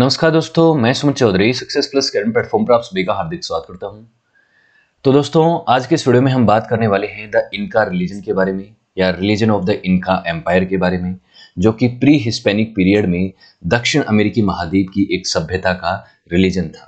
नमस्कार दोस्तों मैं Sumit Chaudhary success plus career platform पर आप सभी का हार्दिक स्वागत करता हूं तो दोस्तों आज के इस वीडियो में हम बात करने वाले हैं द इनका रिलीजन के बारे में या religion of the Inca empire के बारे में जो कि प्री हिस्पेनिक पीरियड में दक्षिण अमेरिकी महाद्वीप की एक सभ्यता का रिलीजन था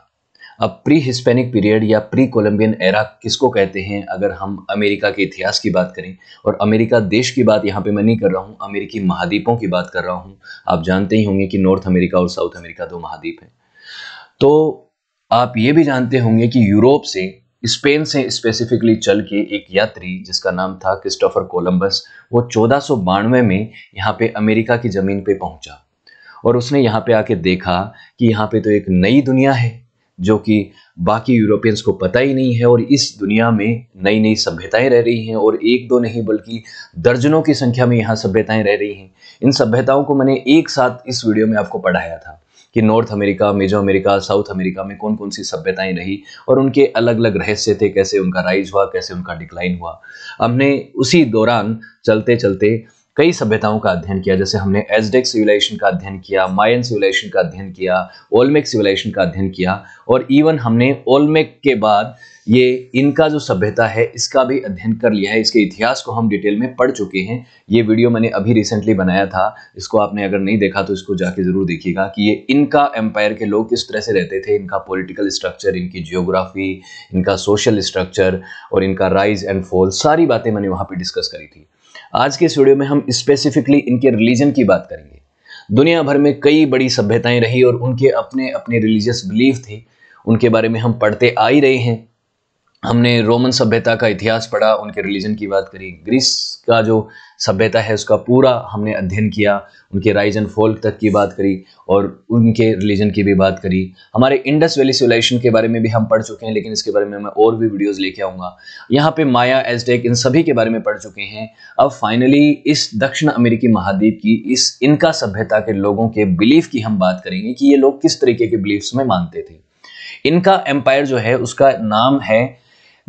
अब प्री हिस्पेनिक पीरियड या प्री कोलम्बियन एरा किसको कहते हैं अगर हम अमेरिका के इतिहास की बात करें और अमेरिका देश की बात यहाँ पे मैं नहीं कर रहा हूँ अमेरिकी महाद्वीपों की बात कर रहा हूँ आप जानते ही होंगे कि नॉर्थ अमेरिका और साउथ अमेरिका दो महाद्वीप हैं तो आप ये भी जानते होंगे कि यूरोप से स्पेन से स्पेसिफिकली चल के एक यात्री जिसका नाम था क्रिस्टोफर कोलम्बस वो चौदह में यहाँ पे अमेरिका की ज़मीन पे पहुँचा और उसने यहाँ पे आके देखा कि यहाँ पे तो एक नई दुनिया है जो कि बाकी यूरोपियंस को पता ही नहीं है और इस दुनिया में नई नई सभ्यताएं रह रही हैं और एक दो नहीं बल्कि दर्जनों की संख्या में यहाँ सभ्यताएं रह रही हैं इन सभ्यताओं को मैंने एक साथ इस वीडियो में आपको पढ़ाया था कि North America Meso America South America में कौन कौन सी सभ्यताएं रही और उनके अलग अलग रहस्य थे कैसे उनका राइज हुआ कैसे उनका डिक्लाइन हुआ हमने उसी दौरान चलते चलते कई सभ्यताओं का अध्ययन किया जैसे हमने एजडेक सिविलाइजेशन का अध्ययन किया मायन सिविलाइजेशन का अध्ययन किया ओलमेक सिविलाइजेशन का अध्ययन किया और इवन हमने ओलमेक के बाद ये इनका जो सभ्यता है इसका भी अध्ययन कर लिया है इसके इतिहास को हम डिटेल में पढ़ चुके हैं ये वीडियो मैंने अभी रिसेंटली बनाया था इसको आपने अगर नहीं देखा तो इसको जाके ज़रूर देखिएगा कि ये इनका एम्पायर के लोग किस तरह से रहते थे इनका पॉलिटिकल स्ट्रक्चर इनकी जियोग्राफी इनका सोशल स्ट्रक्चर और इनका राइज एंड फॉल सारी बातें मैंने वहाँ पर डिस्कस करी थी आज के इस वीडियो में हम स्पेसिफिकली इनके रिलीजन की बात करेंगे दुनिया भर में कई बड़ी सभ्यताएं रही और उनके अपने अपने रिलीजियस बिलीफ थे उनके बारे में हम पढ़ते आ ही रहे हैं हमने रोमन सभ्यता का इतिहास पढ़ा उनके रिलीजन की बात करी ग्रीस का जो सभ्यता है उसका पूरा हमने अध्ययन किया उनके राइज एंड फॉल तक की बात करी और उनके रिलीजन की भी बात करी हमारे इंडस वैली सिविलाइजेशन के बारे में भी हम पढ़ चुके हैं लेकिन इसके बारे में मैं और भी वीडियोस लेके आऊँगा यहाँ पे माया एजटेक इन सभी के बारे में पढ़ चुके हैं अब फाइनली इस दक्षिण अमेरिकी महाद्वीप की इस इनका सभ्यता के लोगों के बिलीफ की हम बात करेंगे कि ये लोग किस तरीके के बिलीफ्स में मानते थे इनका एम्पायर जो है उसका नाम है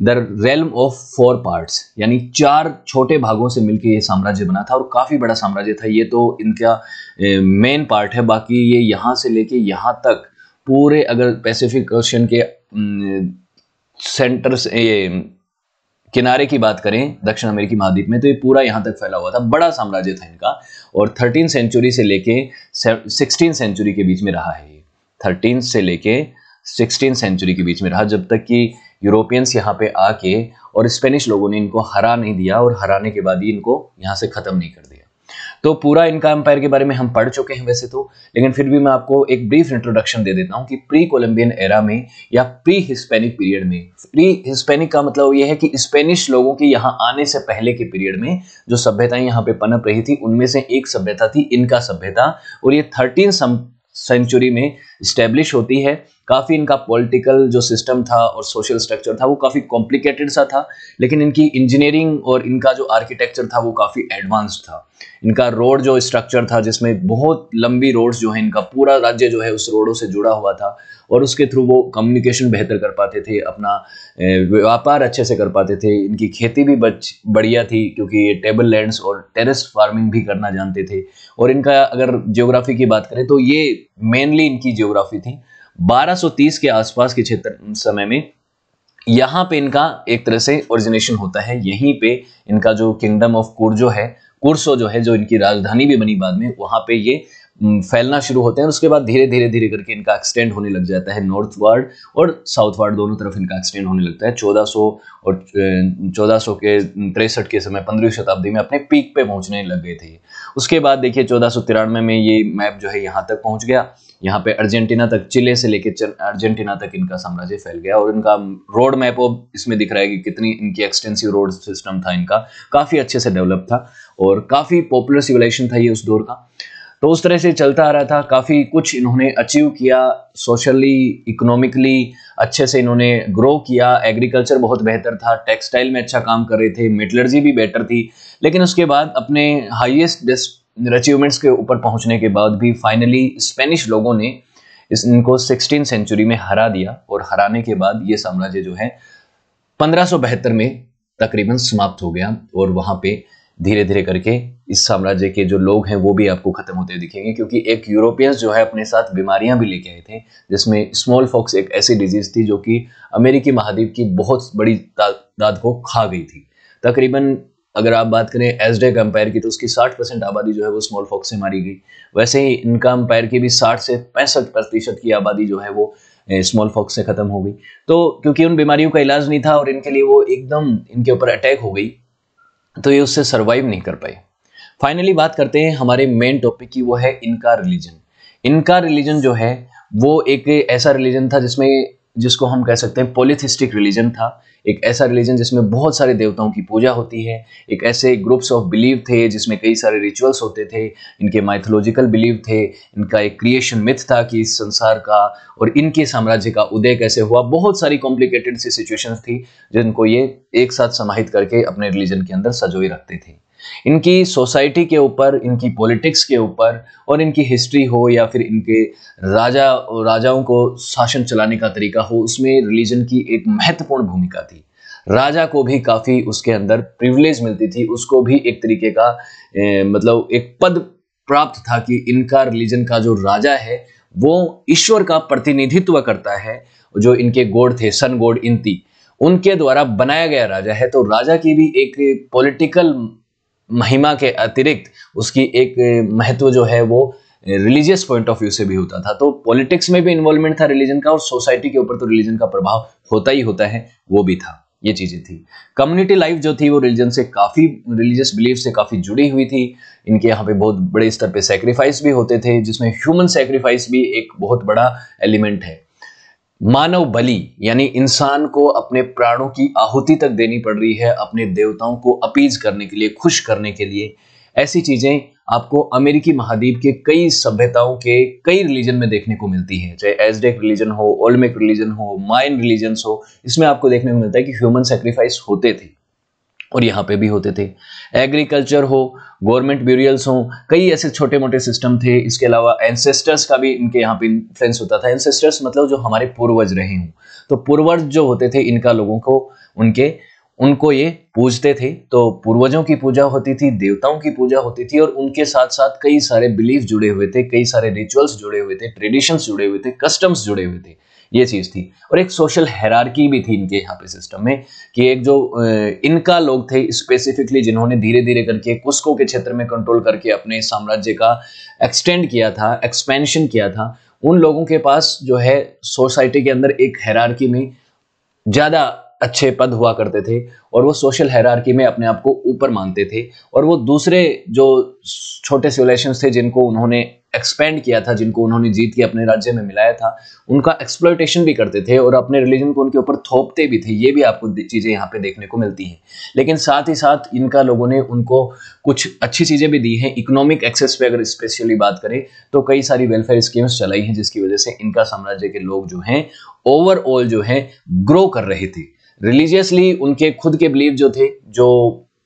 the realm of four parts यानी चार छोटे भागों से मिलकर ये साम्राज्य बना था और काफ़ी बड़ा साम्राज्य था ये तो इनका मेन पार्ट है बाकी ये यहाँ से लेके यहाँ तक पूरे अगर पैसिफिक ओशन के सेंटर से किनारे की बात करें दक्षिण अमेरिकी महाद्वीप में तो ये पूरा यहाँ तक फैला हुआ था बड़ा साम्राज्य था इनका और थर्टीन सेंचुरी से लेके सिक्सटीन सेंचुरी के बीच में रहा है ये थर्टीन से लेके सिक्सटीन सेंचुरी के बीच में रहा जब तक कि यूरोपियंस यहाँ पे आके और स्पेनिश लोगों ने इनको हरा नहीं दिया और हराने के बाद ही इनको यहाँ से ख़त्म नहीं कर दिया तो पूरा इनका एम्पायर के बारे में हम पढ़ चुके हैं वैसे तो लेकिन फिर भी मैं आपको एक ब्रीफ इंट्रोडक्शन दे देता हूँ कि प्री कोलम्बियन एरा में या प्री हिस्पेनिक पीरियड में प्री हिस्पेनिक का मतलब यह है कि स्पेनिश लोगों के यहाँ आने से पहले के पीरियड में जो सभ्यताएं यहाँ पे पनप रही थी उनमें से एक सभ्यता थी इनका सभ्यता और ये थर्टीन सेंचुरी में इस्टेब्लिश होती है काफ़ी इनका पॉलिटिकल जो सिस्टम था और सोशल स्ट्रक्चर था वो काफ़ी कॉम्प्लिकेटेड सा था लेकिन इनकी इंजीनियरिंग और इनका जो आर्किटेक्चर था वो काफ़ी एडवांस था इनका रोड जो स्ट्रक्चर था जिसमें बहुत लंबी रोड्स जो है इनका पूरा राज्य जो है उस रोडों से जुड़ा हुआ था और उसके थ्रू वो कम्युनिकेशन बेहतर कर पाते थे अपना व्यापार अच्छे से कर पाते थे इनकी खेती भी बच बढ़िया थी क्योंकि ये टेबल लैंड्स और टेरेस फार्मिंग भी करना जानते थे और इनका अगर जियोग्राफी की बात करें तो ये मेनली इनकी जियोग्राफी थी 1230 के आसपास के क्षेत्र समय में यहाँ पे इनका एक तरह से ओरिजिनेशन होता है यहीं पे इनका जो किंगडम ऑफ कुर्जो है कुर्सो जो है जो इनकी राजधानी भी बनी बाद में वहां पे ये हम्म, फैलना शुरू होते हैं उसके बाद धीरे धीरे धीरे करके इनका एक्सटेंड होने लग जाता है नॉर्थ वार्ड और साउथ वार्ड दोनों तरफ इनका एक्सटेंड होने लगता है 1400 और 1400 के तिरसठ के समय पंद्रहवीं शताब्दी में अपने पीक पे पहुंचने लग गए थे उसके बाद देखिए चौदह में ये मैप जो है यहाँ तक पहुँच गया यहाँ पे अर्जेंटीना तक चिले से लेकर अर्जेंटीना तक इनका साम्राज्य फैल गया और इनका रोड मैप इसमें दिख रहा है कि कितनी इनकी एक्सटेंसिव रोड सिस्टम था इनका काफ़ी अच्छे से डेवलप था और काफ़ी पॉपुलर सिविलाइजेशन था ये उस दौर का तो उस तरह से चलता आ रहा था काफ़ी कुछ इन्होंने अचीव किया सोशली इकोनॉमिकली अच्छे से इन्होंने ग्रो किया एग्रीकल्चर बहुत बेहतर था टेक्सटाइल में अच्छा काम कर रहे थे मेटलर्जी भी बेटर थी लेकिन उसके बाद अपने हाईएस्ट अचीवमेंट्स के ऊपर पहुँचने के बाद भी फाइनली स्पेनिश लोगों ने इस इनको सिक्सटीन सेंचुरी में हरा दिया और हराने के बाद ये साम्राज्य जो है पंद्रह में तकरीबन समाप्त हो गया और वहाँ पे धीरे धीरे करके इस साम्राज्य के जो लोग हैं वो भी आपको खत्म होते दिखेंगे क्योंकि एक यूरोपियंस जो है अपने साथ बीमारियां भी लेके आए थे जिसमें स्मॉल फॉक्स एक ऐसी डिजीज थी जो कि अमेरिकी महाद्वीप की बहुत बड़ी तादाद को खा गई थी तकरीबन अगर आप बात करें एस डे कंपायर की तो उसकी 60 परसेंट आबादी जो है वो स्मॉल फॉक्स से मारी गई वैसे ही इनका अंपायर की भी 60 से पैंसठ प्रतिशत की आबादी जो है वो स्मॉल फॉक्स से खत्म हो गई तो क्योंकि उन बीमारियों का इलाज नहीं था और इनके लिए वो एकदम इनके ऊपर अटैक हो गई तो ये उससे सर्वाइव नहीं कर पाए फाइनली बात करते हैं हमारे मेन टॉपिक की वो है इनका रिलीजन इनका रिलीजन जो है वो एक ऐसा रिलीजन था जिसमें जिसको हम कह सकते हैं पोलिथिस्टिक रिलीजन था एक ऐसा रिलीजन जिसमें बहुत सारे देवताओं की पूजा होती है एक ऐसे ग्रुप्स ऑफ बिलीव थे जिसमें कई सारे रिचुअल्स होते थे इनके माइथोलॉजिकल बिलीव थे इनका एक क्रिएशन मिथ था कि इस संसार का और इनके साम्राज्य का उदय कैसे हुआ बहुत सारी कॉम्प्लिकेटेड सी सिचुएशंस थी जिनको ये एक साथ समाहित करके अपने रिलीजन के अंदर सजोए रखते थे इनकी सोसाइटी के ऊपर इनकी पॉलिटिक्स के ऊपर और इनकी हिस्ट्री हो या फिर इनके राजा राजाओं को शासन चलाने का तरीका हो उसमें रिलीजन की एक महत्वपूर्ण भूमिका थी राजा को भी काफ़ी उसके अंदर प्रिविलेज मिलती थी उसको भी एक तरीके का ए, मतलब एक पद प्राप्त था कि इनका रिलीजन का जो राजा है वो ईश्वर का प्रतिनिधित्व करता है जो इनके गोड थे सन गोड इंती उनके द्वारा बनाया गया राजा है तो राजा की भी एक पॉलिटिकल महिमा के अतिरिक्त उसकी एक महत्व जो है वो रिलीजियस पॉइंट ऑफ व्यू से भी होता था तो पॉलिटिक्स में भी इन्वॉल्वमेंट था रिलीजन का और सोसाइटी के ऊपर तो रिलीजन का प्रभाव होता ही होता है वो भी था ये चीजें थी कम्युनिटी लाइफ जो थी वो रिलीजन से काफी रिलीजियस बिलीफ से काफी जुड़ी हुई थी इनके यहाँ पे बहुत बड़े स्तर पे सेक्रीफाइस भी होते थे जिसमें ह्यूमन सेक्रीफाइस भी एक बहुत बड़ा एलिमेंट है मानव बलि यानी इंसान को अपने प्राणों की आहुति तक देनी पड़ रही है अपने देवताओं को अपीज करने के लिए खुश करने के लिए ऐसी चीजें आपको अमेरिकी महाद्वीप के कई सभ्यताओं के कई रिलीजन में देखने को मिलती है चाहे एजडेक रिलीजन हो ओल्मेक रिलीजन हो माइन रिलीजन हो इसमें आपको देखने को मिलता है कि ह्यूमन सेक्रीफाइस होते थे और यहाँ पे भी होते थे एग्रीकल्चर हो गवर्नमेंट ब्यूरियल्स हो कई ऐसे छोटे मोटे सिस्टम थे इसके अलावा एंसेस्टर्स का भी इनके यहाँ पे इन्फ्लुएंस होता था एंसेस्टर्स मतलब जो हमारे पूर्वज रहे हों तो पूर्वज जो होते थे इनका लोगों को उनके उनको ये पूजते थे तो पूर्वजों की पूजा होती थी देवताओं की पूजा होती थी और उनके साथ साथ कई सारे बिलीफ जुड़े हुए थे कई सारे रिचुअल्स जुड़े हुए थे ट्रेडिशंस जुड़े हुए थे कस्टम्स जुड़े हुए थे ये चीज़ थी और एक सोशल हैरारकी भी थी इनके यहाँ पे सिस्टम में कि एक जो इनका लोग थे स्पेसिफिकली जिन्होंने धीरे धीरे करके कुस्को के क्षेत्र में कंट्रोल करके अपने साम्राज्य का एक्सटेंड किया था एक्सपेंशन किया था उन लोगों के पास जो है सोसाइटी के अंदर एक हैरारकी में ज़्यादा अच्छे पद हुआ करते थे और वो सोशल हैरारकी में अपने आप को ऊपर मानते थे और वो दूसरे जो छोटे सिविलाइजेशन थे जिनको उन्होंने एक्सपेंड किया था जिनको उन्होंने जीत के अपने राज्य में मिलाया था उनका एक्सप्लोटेशन भी करते थे और अपने रिलीजन को उनके ऊपर थोपते भी थे ये भी आपको चीज़ें यहाँ पे देखने को मिलती हैं लेकिन साथ ही साथ इनका लोगों ने उनको कुछ अच्छी चीज़ें भी दी हैं इकोनॉमिक एक्सेस पे अगर स्पेशली बात करें तो कई सारी वेलफेयर स्कीम्स चलाई हैं जिसकी वजह से इनका साम्राज्य के लोग जो हैं ओवरऑल जो है ग्रो कर रहे थे रिलीजियसली उनके खुद के बिलीव जो थे जो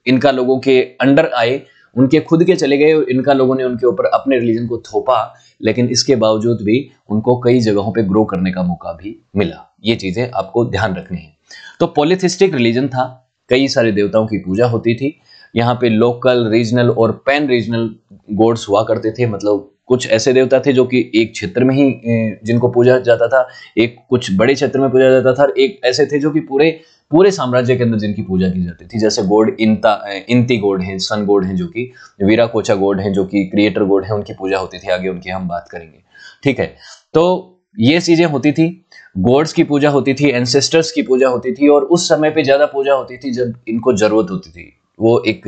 इनका लोगों के अंडर आए उनके खुद के चले गए इनका लोगों ने उनके ऊपर अपने रिलीजन को थोपा लेकिन इसके बावजूद भी उनको कई जगहों पे ग्रो करने का मौका भी मिला ये चीज़ें आपको ध्यान रखनी है तो पॉलिथिस्टिक रिलीजन था कई सारे देवताओं की पूजा होती थी यहाँ पे लोकल रीजनल और पैन रीजनल गोड्स हुआ करते थे मतलब कुछ ऐसे देवता थे जो कि एक क्षेत्र में ही जिनको पूजा जाता था एक कुछ बड़े क्षेत्र में पूजा जाता था और एक ऐसे थे जो कि पूरे पूरे साम्राज्य के अंदर जिनकी पूजा की जाती थी जैसे गोड इंता इंती गोड है सन गोड है जो कि वीरा कोचा गोड है जो कि क्रिएटर गोड है उनकी पूजा होती थी आगे उनकी हम बात करेंगे ठीक है तो ये चीजें होती थी गोड्स की पूजा होती थी एंसेस्टर्स की पूजा होती थी और उस समय पे ज्यादा पूजा होती थी जब इनको जरूरत होती थी वो एक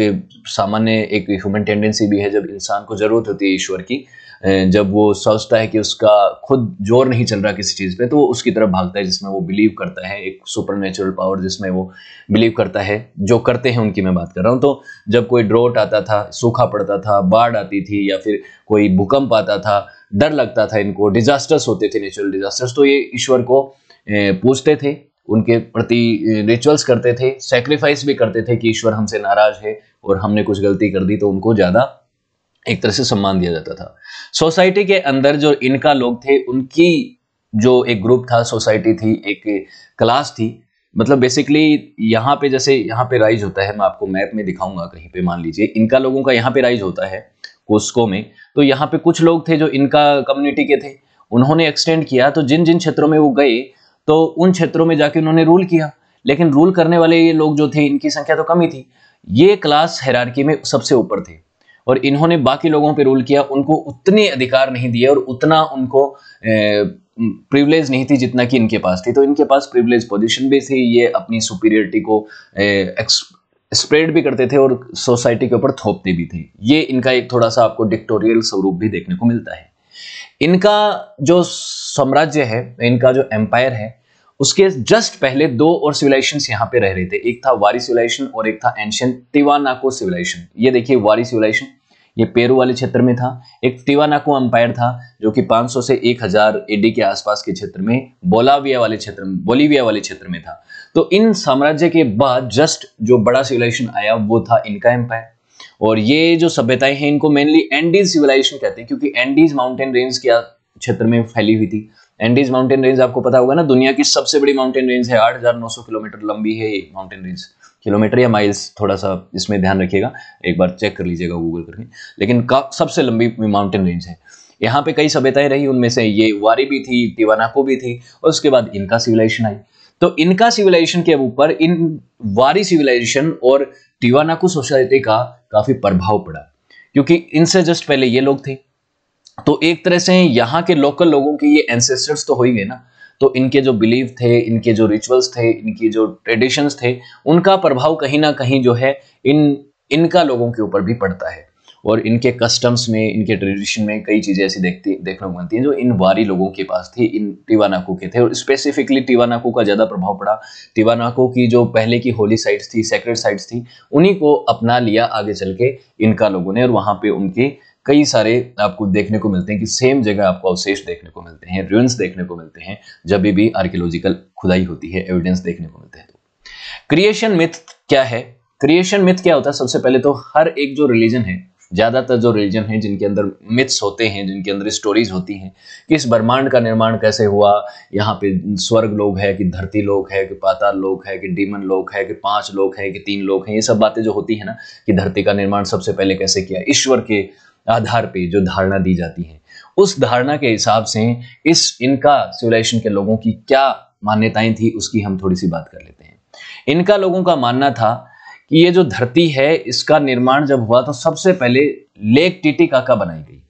सामान्य एक ह्यूमन टेंडेंसी भी है जब इंसान को जरूरत होती है ईश्वर की जब वो सोचता है कि उसका खुद जोर नहीं चल रहा किसी चीज़ पे तो वो उसकी तरफ भागता है जिसमें वो बिलीव करता है एक सुपर पावर जिसमें वो बिलीव करता है जो करते हैं उनकी मैं बात कर रहा हूँ तो जब कोई ड्रोट आता था सूखा पड़ता था बाढ़ आती थी या फिर कोई भूकंप आता था डर लगता था इनको डिजास्टर्स होते थे नेचुरल डिजास्टर्स तो ये ईश्वर को पूछते थे उनके प्रति रिचुअल्स करते थे सेक्रीफाइस भी करते थे कि ईश्वर हमसे नाराज है और हमने कुछ गलती कर दी तो उनको ज़्यादा एक तरह से सम्मान दिया जाता था सोसाइटी के अंदर जो इनका लोग थे उनकी जो एक ग्रुप था सोसाइटी थी एक क्लास थी मतलब बेसिकली यहाँ पे जैसे यहाँ पे राइज होता है मैं आपको मैप में दिखाऊंगा कहीं पे मान लीजिए इनका लोगों का यहाँ पे राइज होता है कोस्को में तो यहाँ पे कुछ लोग थे जो इनका कम्युनिटी के थे उन्होंने एक्सटेंड किया तो जिन जिन क्षेत्रों में वो गए तो उन क्षेत्रों में जाके उन्होंने रूल किया लेकिन रूल करने वाले ये लोग जो थे इनकी संख्या तो कम ही थी ये क्लास हैरारकी में सबसे ऊपर थे और इन्होंने बाकी लोगों पर रूल किया उनको उतने अधिकार नहीं दिए और उतना उनको प्रिविलेज नहीं थी जितना कि इनके पास थी तो इनके पास प्रिविलेज पोजीशन भी थी ये अपनी सुपीरियरिटी को स्प्रेड भी करते थे और सोसाइटी के ऊपर थोपते भी थे ये इनका एक थोड़ा सा आपको डिक्टोरियल स्वरूप भी देखने को मिलता है इनका जो साम्राज्य है इनका जो एम्पायर है उसके जस्ट पहले दो और सिविलाइजेशन यहाँ पे रह रहे थे एक था वारी सिविलाइजेशन और एक था एंशियन तिवानाको सिविलाइजेशन ये देखिए वारी सिविलाइजेशन ये पेरू वाले क्षेत्र में था एक टिवानाकू अंपायर था जो कि 500 से 1000 एडी के आसपास के क्षेत्र में बोलाविया वाले क्षेत्र में बोलीविया वाले क्षेत्र में था तो इन साम्राज्य के बाद जस्ट जो बड़ा सिविलाइजेशन आया वो था इनका एम्पायर और ये जो सभ्यताएं हैं इनको मेनली एंडीज सिविलाइजेशन कहते हैं क्योंकि एंडीज माउंटेन रेंज के क्षेत्र में फैली हुई थी एंडीज माउंटेन रेंज आपको पता होगा ना दुनिया की सबसे बड़ी माउंटेन रेंज है 8,900 किलोमीटर लंबी है ये माउंटेन रेंज किलोमीटर या माइल्स थोड़ा सा इसमें ध्यान रखिएगा एक बार चेक कर लीजिएगा गूगल करके लेकिन सबसे लंबी माउंटेन रेंज है यहाँ पे कई सभ्यताएं रही उनमें से ये वारी भी थी तिवानाको भी थी और उसके बाद इनका सिविलाइजेशन आई तो इनका सिविलाइजेशन के ऊपर इन वारी सिविलाइजेशन और टिवानाकू सोसाइटी का काफी प्रभाव पड़ा क्योंकि इनसे जस्ट पहले ये लोग थे तो एक तरह से यहाँ के लोकल लोगों के ये एंसेस्टर्स तो हो ही गए ना तो इनके जो बिलीव थे इनके जो रिचुअल्स थे इनकी जो ट्रेडिशंस थे उनका प्रभाव कहीं ना कहीं जो है इन इनका लोगों के ऊपर भी पड़ता है और इनके कस्टम्स में इनके ट्रेडिशन में कई चीज़ें ऐसी देखती देखने को मिलती हैं जो इन वारी लोगों के पास थी इन टिवानाकू के थे और स्पेसिफिकली टिवानाकू का ज़्यादा प्रभाव पड़ा टिवानाकू की जो पहले की होली साइट्स थी सेक्रेट साइट्स थी उन्हीं को अपना लिया आगे चल के इनका लोगों ने और वहाँ पर उनकी कई सारे आपको देखने को मिलते हैं कि सेम जगह आपको अवशेष देखने को मिलते हैं रूंस देखने को मिलते हैं जब भी आर्कियोलॉजिकल खुदाई होती है एविडेंस देखने को मिलते हैं तो क्रिएशन मिथ क्या है क्रिएशन मिथ क्या होता है सबसे पहले तो हर एक जो रिलीजन है ज़्यादातर जो रिलीजन है जिनके अंदर मिथ्स होते हैं जिनके अंदर स्टोरीज होती हैं कि इस ब्रह्मांड का निर्माण कैसे हुआ यहाँ पे स्वर्ग लोग है कि धरती लोग है कि पाताल लोग है कि डीमन लोग है कि पांच लोग हैं कि तीन लोग हैं ये सब बातें जो होती है ना कि धरती का निर्माण सबसे पहले कैसे किया ईश्वर के आधार पे जो धारणा दी जाती है उस धारणा के हिसाब से इस इनका सिविलाइजेशन के लोगों की क्या मान्यताएं थी उसकी हम थोड़ी सी बात कर लेते हैं इनका लोगों का मानना था कि ये जो धरती है इसका निर्माण जब हुआ तो सबसे पहले लेक टिटिकाका बनाई गई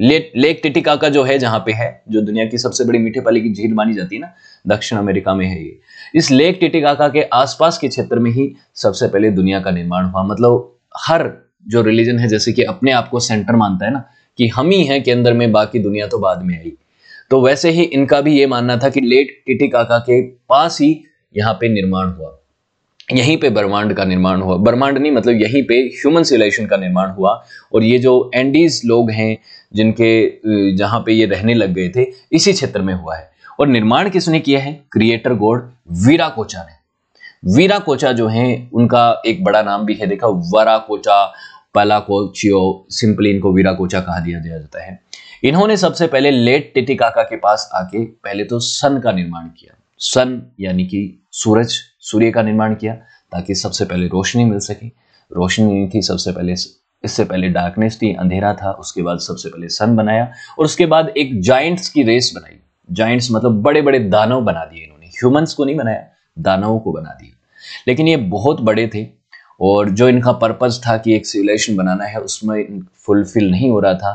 ले, लेक टिटिकाका जो है जहां पे है जो दुनिया की सबसे बड़ी मीठे पाली की झील मानी जाती है ना दक्षिण अमेरिका में है ये इस लेक टिटिकाका के आसपास के क्षेत्र में ही सबसे पहले दुनिया का निर्माण हुआ मतलब हर जो रिलीजन है जैसे कि अपने आप को सेंटर मानता है ना कि हम ही हैं केंद्र में बाकी दुनिया तो बाद में आई तो वैसे ही इनका भी ये मानना था कि लेट टिटी काका के पास ही यहाँ पे निर्माण हुआ यहीं पे ब्रह्मांड का निर्माण हुआ ब्रह्मांड नहीं मतलब यहीं पे ह्यूमन सिविलाइजेशन का निर्माण हुआ और ये जो एंडीज लोग हैं जिनके जहाँ पे ये रहने लग गए थे इसी क्षेत्र में हुआ है और निर्माण किसने किया है क्रिएटर गॉड वीरा कोचा ने वीरा कोचा जो है उनका एक बड़ा नाम भी है देखा वरा कोचा पलाकोचियो सिंपली इनको कोचा कहा दिया दिया जाता है इन्होंने सबसे पहले लेट टिटिकाका के पास आके पहले तो सन का निर्माण किया सन यानी कि सूरज सूर्य का निर्माण किया ताकि सबसे पहले रोशनी मिल सके रोशनी थी सबसे पहले इससे पहले डार्कनेस थी अंधेरा था उसके बाद सबसे पहले सन बनाया और उसके बाद एक जाइंट्स की रेस बनाई जाइंट्स मतलब बड़े बड़े दानव बना दिए इन्होंने ह्यूमंस को नहीं बनाया दानवों को बना दिया लेकिन ये बहुत बड़े थे और जो इनका पर्पज़ था कि एक सिविलाइजेशन बनाना है उसमें फुलफिल नहीं हो रहा था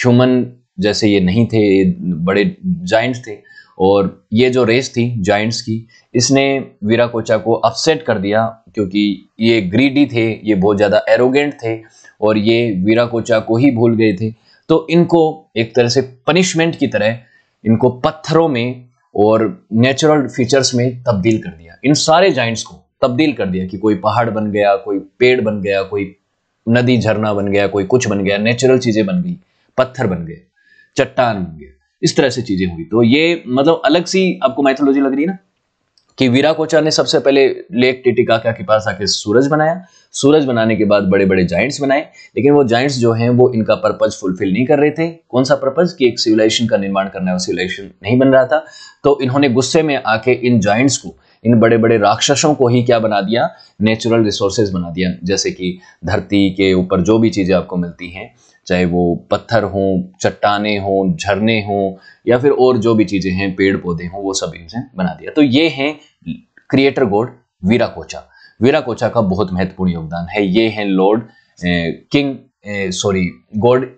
ह्यूमन जैसे ये नहीं थे ये बड़े जाइंट्स थे और ये जो रेस थी जाइंट्स की इसने वीरा कोचा को अपसेट कर दिया क्योंकि ये ग्रीडी थे ये बहुत ज़्यादा एरोगेंट थे और ये वीरा कोचा को ही भूल गए थे तो इनको एक तरह से पनिशमेंट की तरह इनको पत्थरों में और नेचुरल फीचर्स में तब्दील कर दिया इन सारे जाइंट्स को तब्दील कर दिया कि कोई पहाड़ बन गया कोई पेड़ बन गया कोई नदी झरना बन गया कोई कुछ बन गया नेचुरल चीजें बन गई पत्थर बन गए चट्टान बन गया इस तरह से चीजें हुई तो ये मतलब अलग सी आपको माइथोलॉजी लग रही है ना कि वीरा कोचा ने सबसे पहले लेक टिटिकाका के पास आके सूरज बनाया सूरज बनाने के बाद बड़े बड़े जाइंट्स बनाए लेकिन वो जाइंट्स जो हैं वो इनका पर्पज फुलफिल नहीं कर रहे थे कौन सा पर्पज कि एक सिविलाइजेशन का निर्माण करना है वो सिविलाइजेशन नहीं बन रहा था तो इन्होंने गुस्से में आके इन जाइंट्स को इन बड़े बड़े राक्षसों को ही क्या बना दिया नेचुरल रिसोर्सेज बना दिया जैसे कि धरती के ऊपर जो भी चीज़ें आपको मिलती हैं चाहे वो पत्थर हो चट्टाने हों झरने हो या फिर और जो भी चीज़ें हैं पेड़ पौधे हों वो सब इनसे बना दिया तो ये है क्रिएटर गॉड वीरा कोचा वीरा कोचा का बहुत महत्वपूर्ण योगदान है ये है lord king sorry god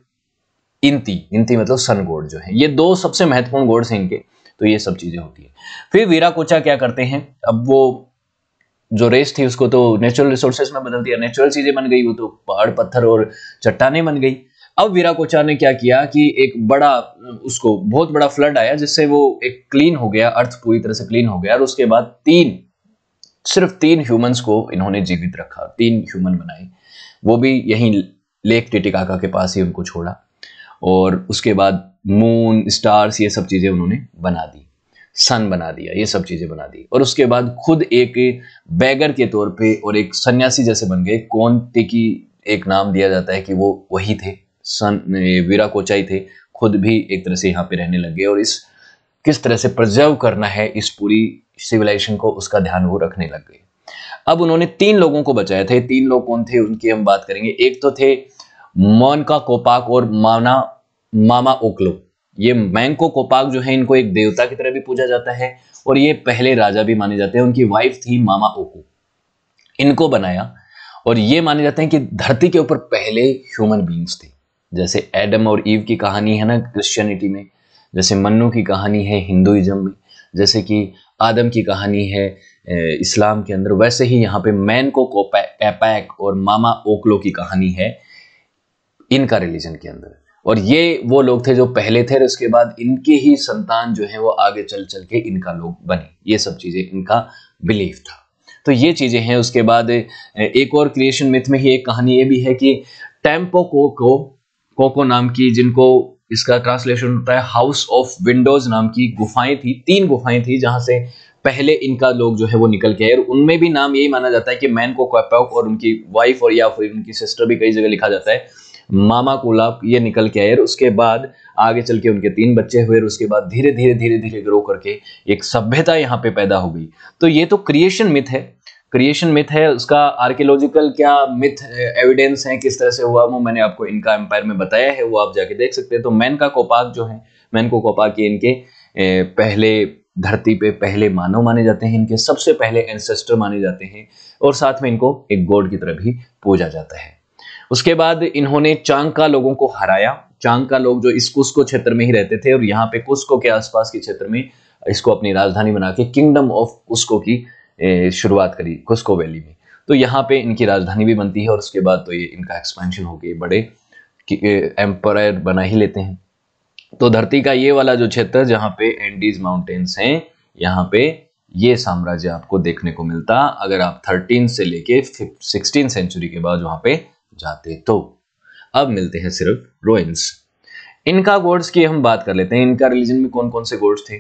Inti Inti मतलब सन गॉड जो है ये दो सबसे महत्वपूर्ण गॉड्स हैं इनके तो ये सब चीज़ें होती है फिर वीरा कोचा क्या करते हैं अब वो जो रेस थी उसको तो नेचुरल रिसोर्सेज में बदल दिया नेचुरल चीज़ें बन गई वो तो पहाड़ पत्थर और चट्टाने बन गई अब कोचा ने क्या किया कि एक बड़ा उसको बहुत बड़ा फ्लड आया जिससे वो एक क्लीन हो गया अर्थ पूरी तरह से क्लीन हो गया और उसके बाद तीन सिर्फ तीन ह्यूमंस को इन्होंने जीवित रखा तीन ह्यूमन बनाए वो भी यहीं लेक टिटिकाका के पास ही उनको छोड़ा और उसके बाद मून स्टार्स ये सब चीज़ें उन्होंने बना दी सन बना दिया ये सब चीज़ें बना दी और उसके बाद खुद एक बैगर के तौर पे और एक सन्यासी जैसे बन गए कौनते की एक नाम दिया जाता है कि वो वही थे सन वीरा कोचाई थे खुद भी एक तरह से यहाँ पे रहने लगे और इस किस तरह से प्रजर्व करना है इस पूरी सिविलाइजेशन को उसका ध्यान वो रखने लग गए अब उन्होंने तीन लोगों को बचाया था ये तीन लोग कौन थे उनकी हम बात करेंगे एक तो थे मोनका कोपाक और माना मामा ओकलो ये मैंको कोपाक जो है इनको एक देवता की तरह भी पूजा जाता है और ये पहले राजा भी माने जाते हैं उनकी वाइफ थी मामा ओको इनको बनाया और ये माने जाते हैं कि धरती के ऊपर पहले ह्यूमन बींग्स थे जैसे एडम और ईव की कहानी है ना क्रिश्चियनिटी में जैसे मन्नू की कहानी है हिंदुइज्म में जैसे कि आदम की कहानी है इस्लाम के अंदर वैसे ही यहाँ पे मैन को कोपैक और मामा ओकलो की कहानी है इनका रिलीजन के अंदर और ये वो लोग थे जो पहले थे और उसके बाद इनके ही संतान जो है वो आगे चल चल के इनका लोग बने ये सब चीजें इनका बिलीफ था तो ये चीजें हैं उसके बाद एक और क्रिएशन मिथ में ही एक कहानी ये भी है कि टेम्पो को को कोको नाम की जिनको इसका ट्रांसलेशन होता है हाउस ऑफ विंडोज नाम की गुफाएं थी तीन गुफाएं थी जहां से पहले इनका लोग जो है वो निकल के आए और उनमें भी नाम यही माना जाता है कि मैन को क्वेपॉक और उनकी वाइफ और या फिर उनकी सिस्टर भी कई जगह लिखा जाता है मामा कोलाब ये निकल के आए और उसके बाद आगे चल के उनके तीन बच्चे हुए और उसके बाद धीरे धीरे धीरे धीरे ग्रो करके एक सभ्यता यहाँ पे पैदा हो गई तो ये तो क्रिएशन मिथ है क्रिएशन मिथ है उसका आर्कियोलॉजिकल क्या मिथ एविडेंस है किस तरह से हुआ वो मैंने आपको इनका एम्पायर में बताया है वो आप जाके देख सकते हैं तो मैन का कोपाक जो है मैन को कोपाक ये इनके पहले धरती पे पहले मानव माने जाते हैं इनके सबसे पहले एंसेस्टर माने जाते हैं और साथ में इनको एक गॉड की तरह भी पूजा जाता है उसके बाद इन्होंने चांगका लोगों को हराया चांगका लोग जो इस कुस्को क्षेत्र में ही रहते थे और यहाँ पे कुस्को के आसपास के क्षेत्र में इसको अपनी राजधानी बना के किंगडम ऑफ कुस्को की शुरुआत करी कुस्को वैली में तो यहाँ पे इनकी राजधानी भी बनती है और उसके बाद तो ये इनका एक्सपेंशन हो गए बड़े एम्पायर बना ही लेते हैं तो धरती का ये वाला जो क्षेत्र जहाँ पे एंडीज माउंटेन्स हैं यहाँ पे ये साम्राज्य आपको देखने को मिलता अगर आप थर्टीन से लेके सिक्सटीन सेंचुरी के बाद वहां पे जाते तो अब मिलते हैं सिर्फ रोइंस इनका गोड्स की हम बात कर लेते हैं इनका रिलीजन में कौन कौन से गोड्स थे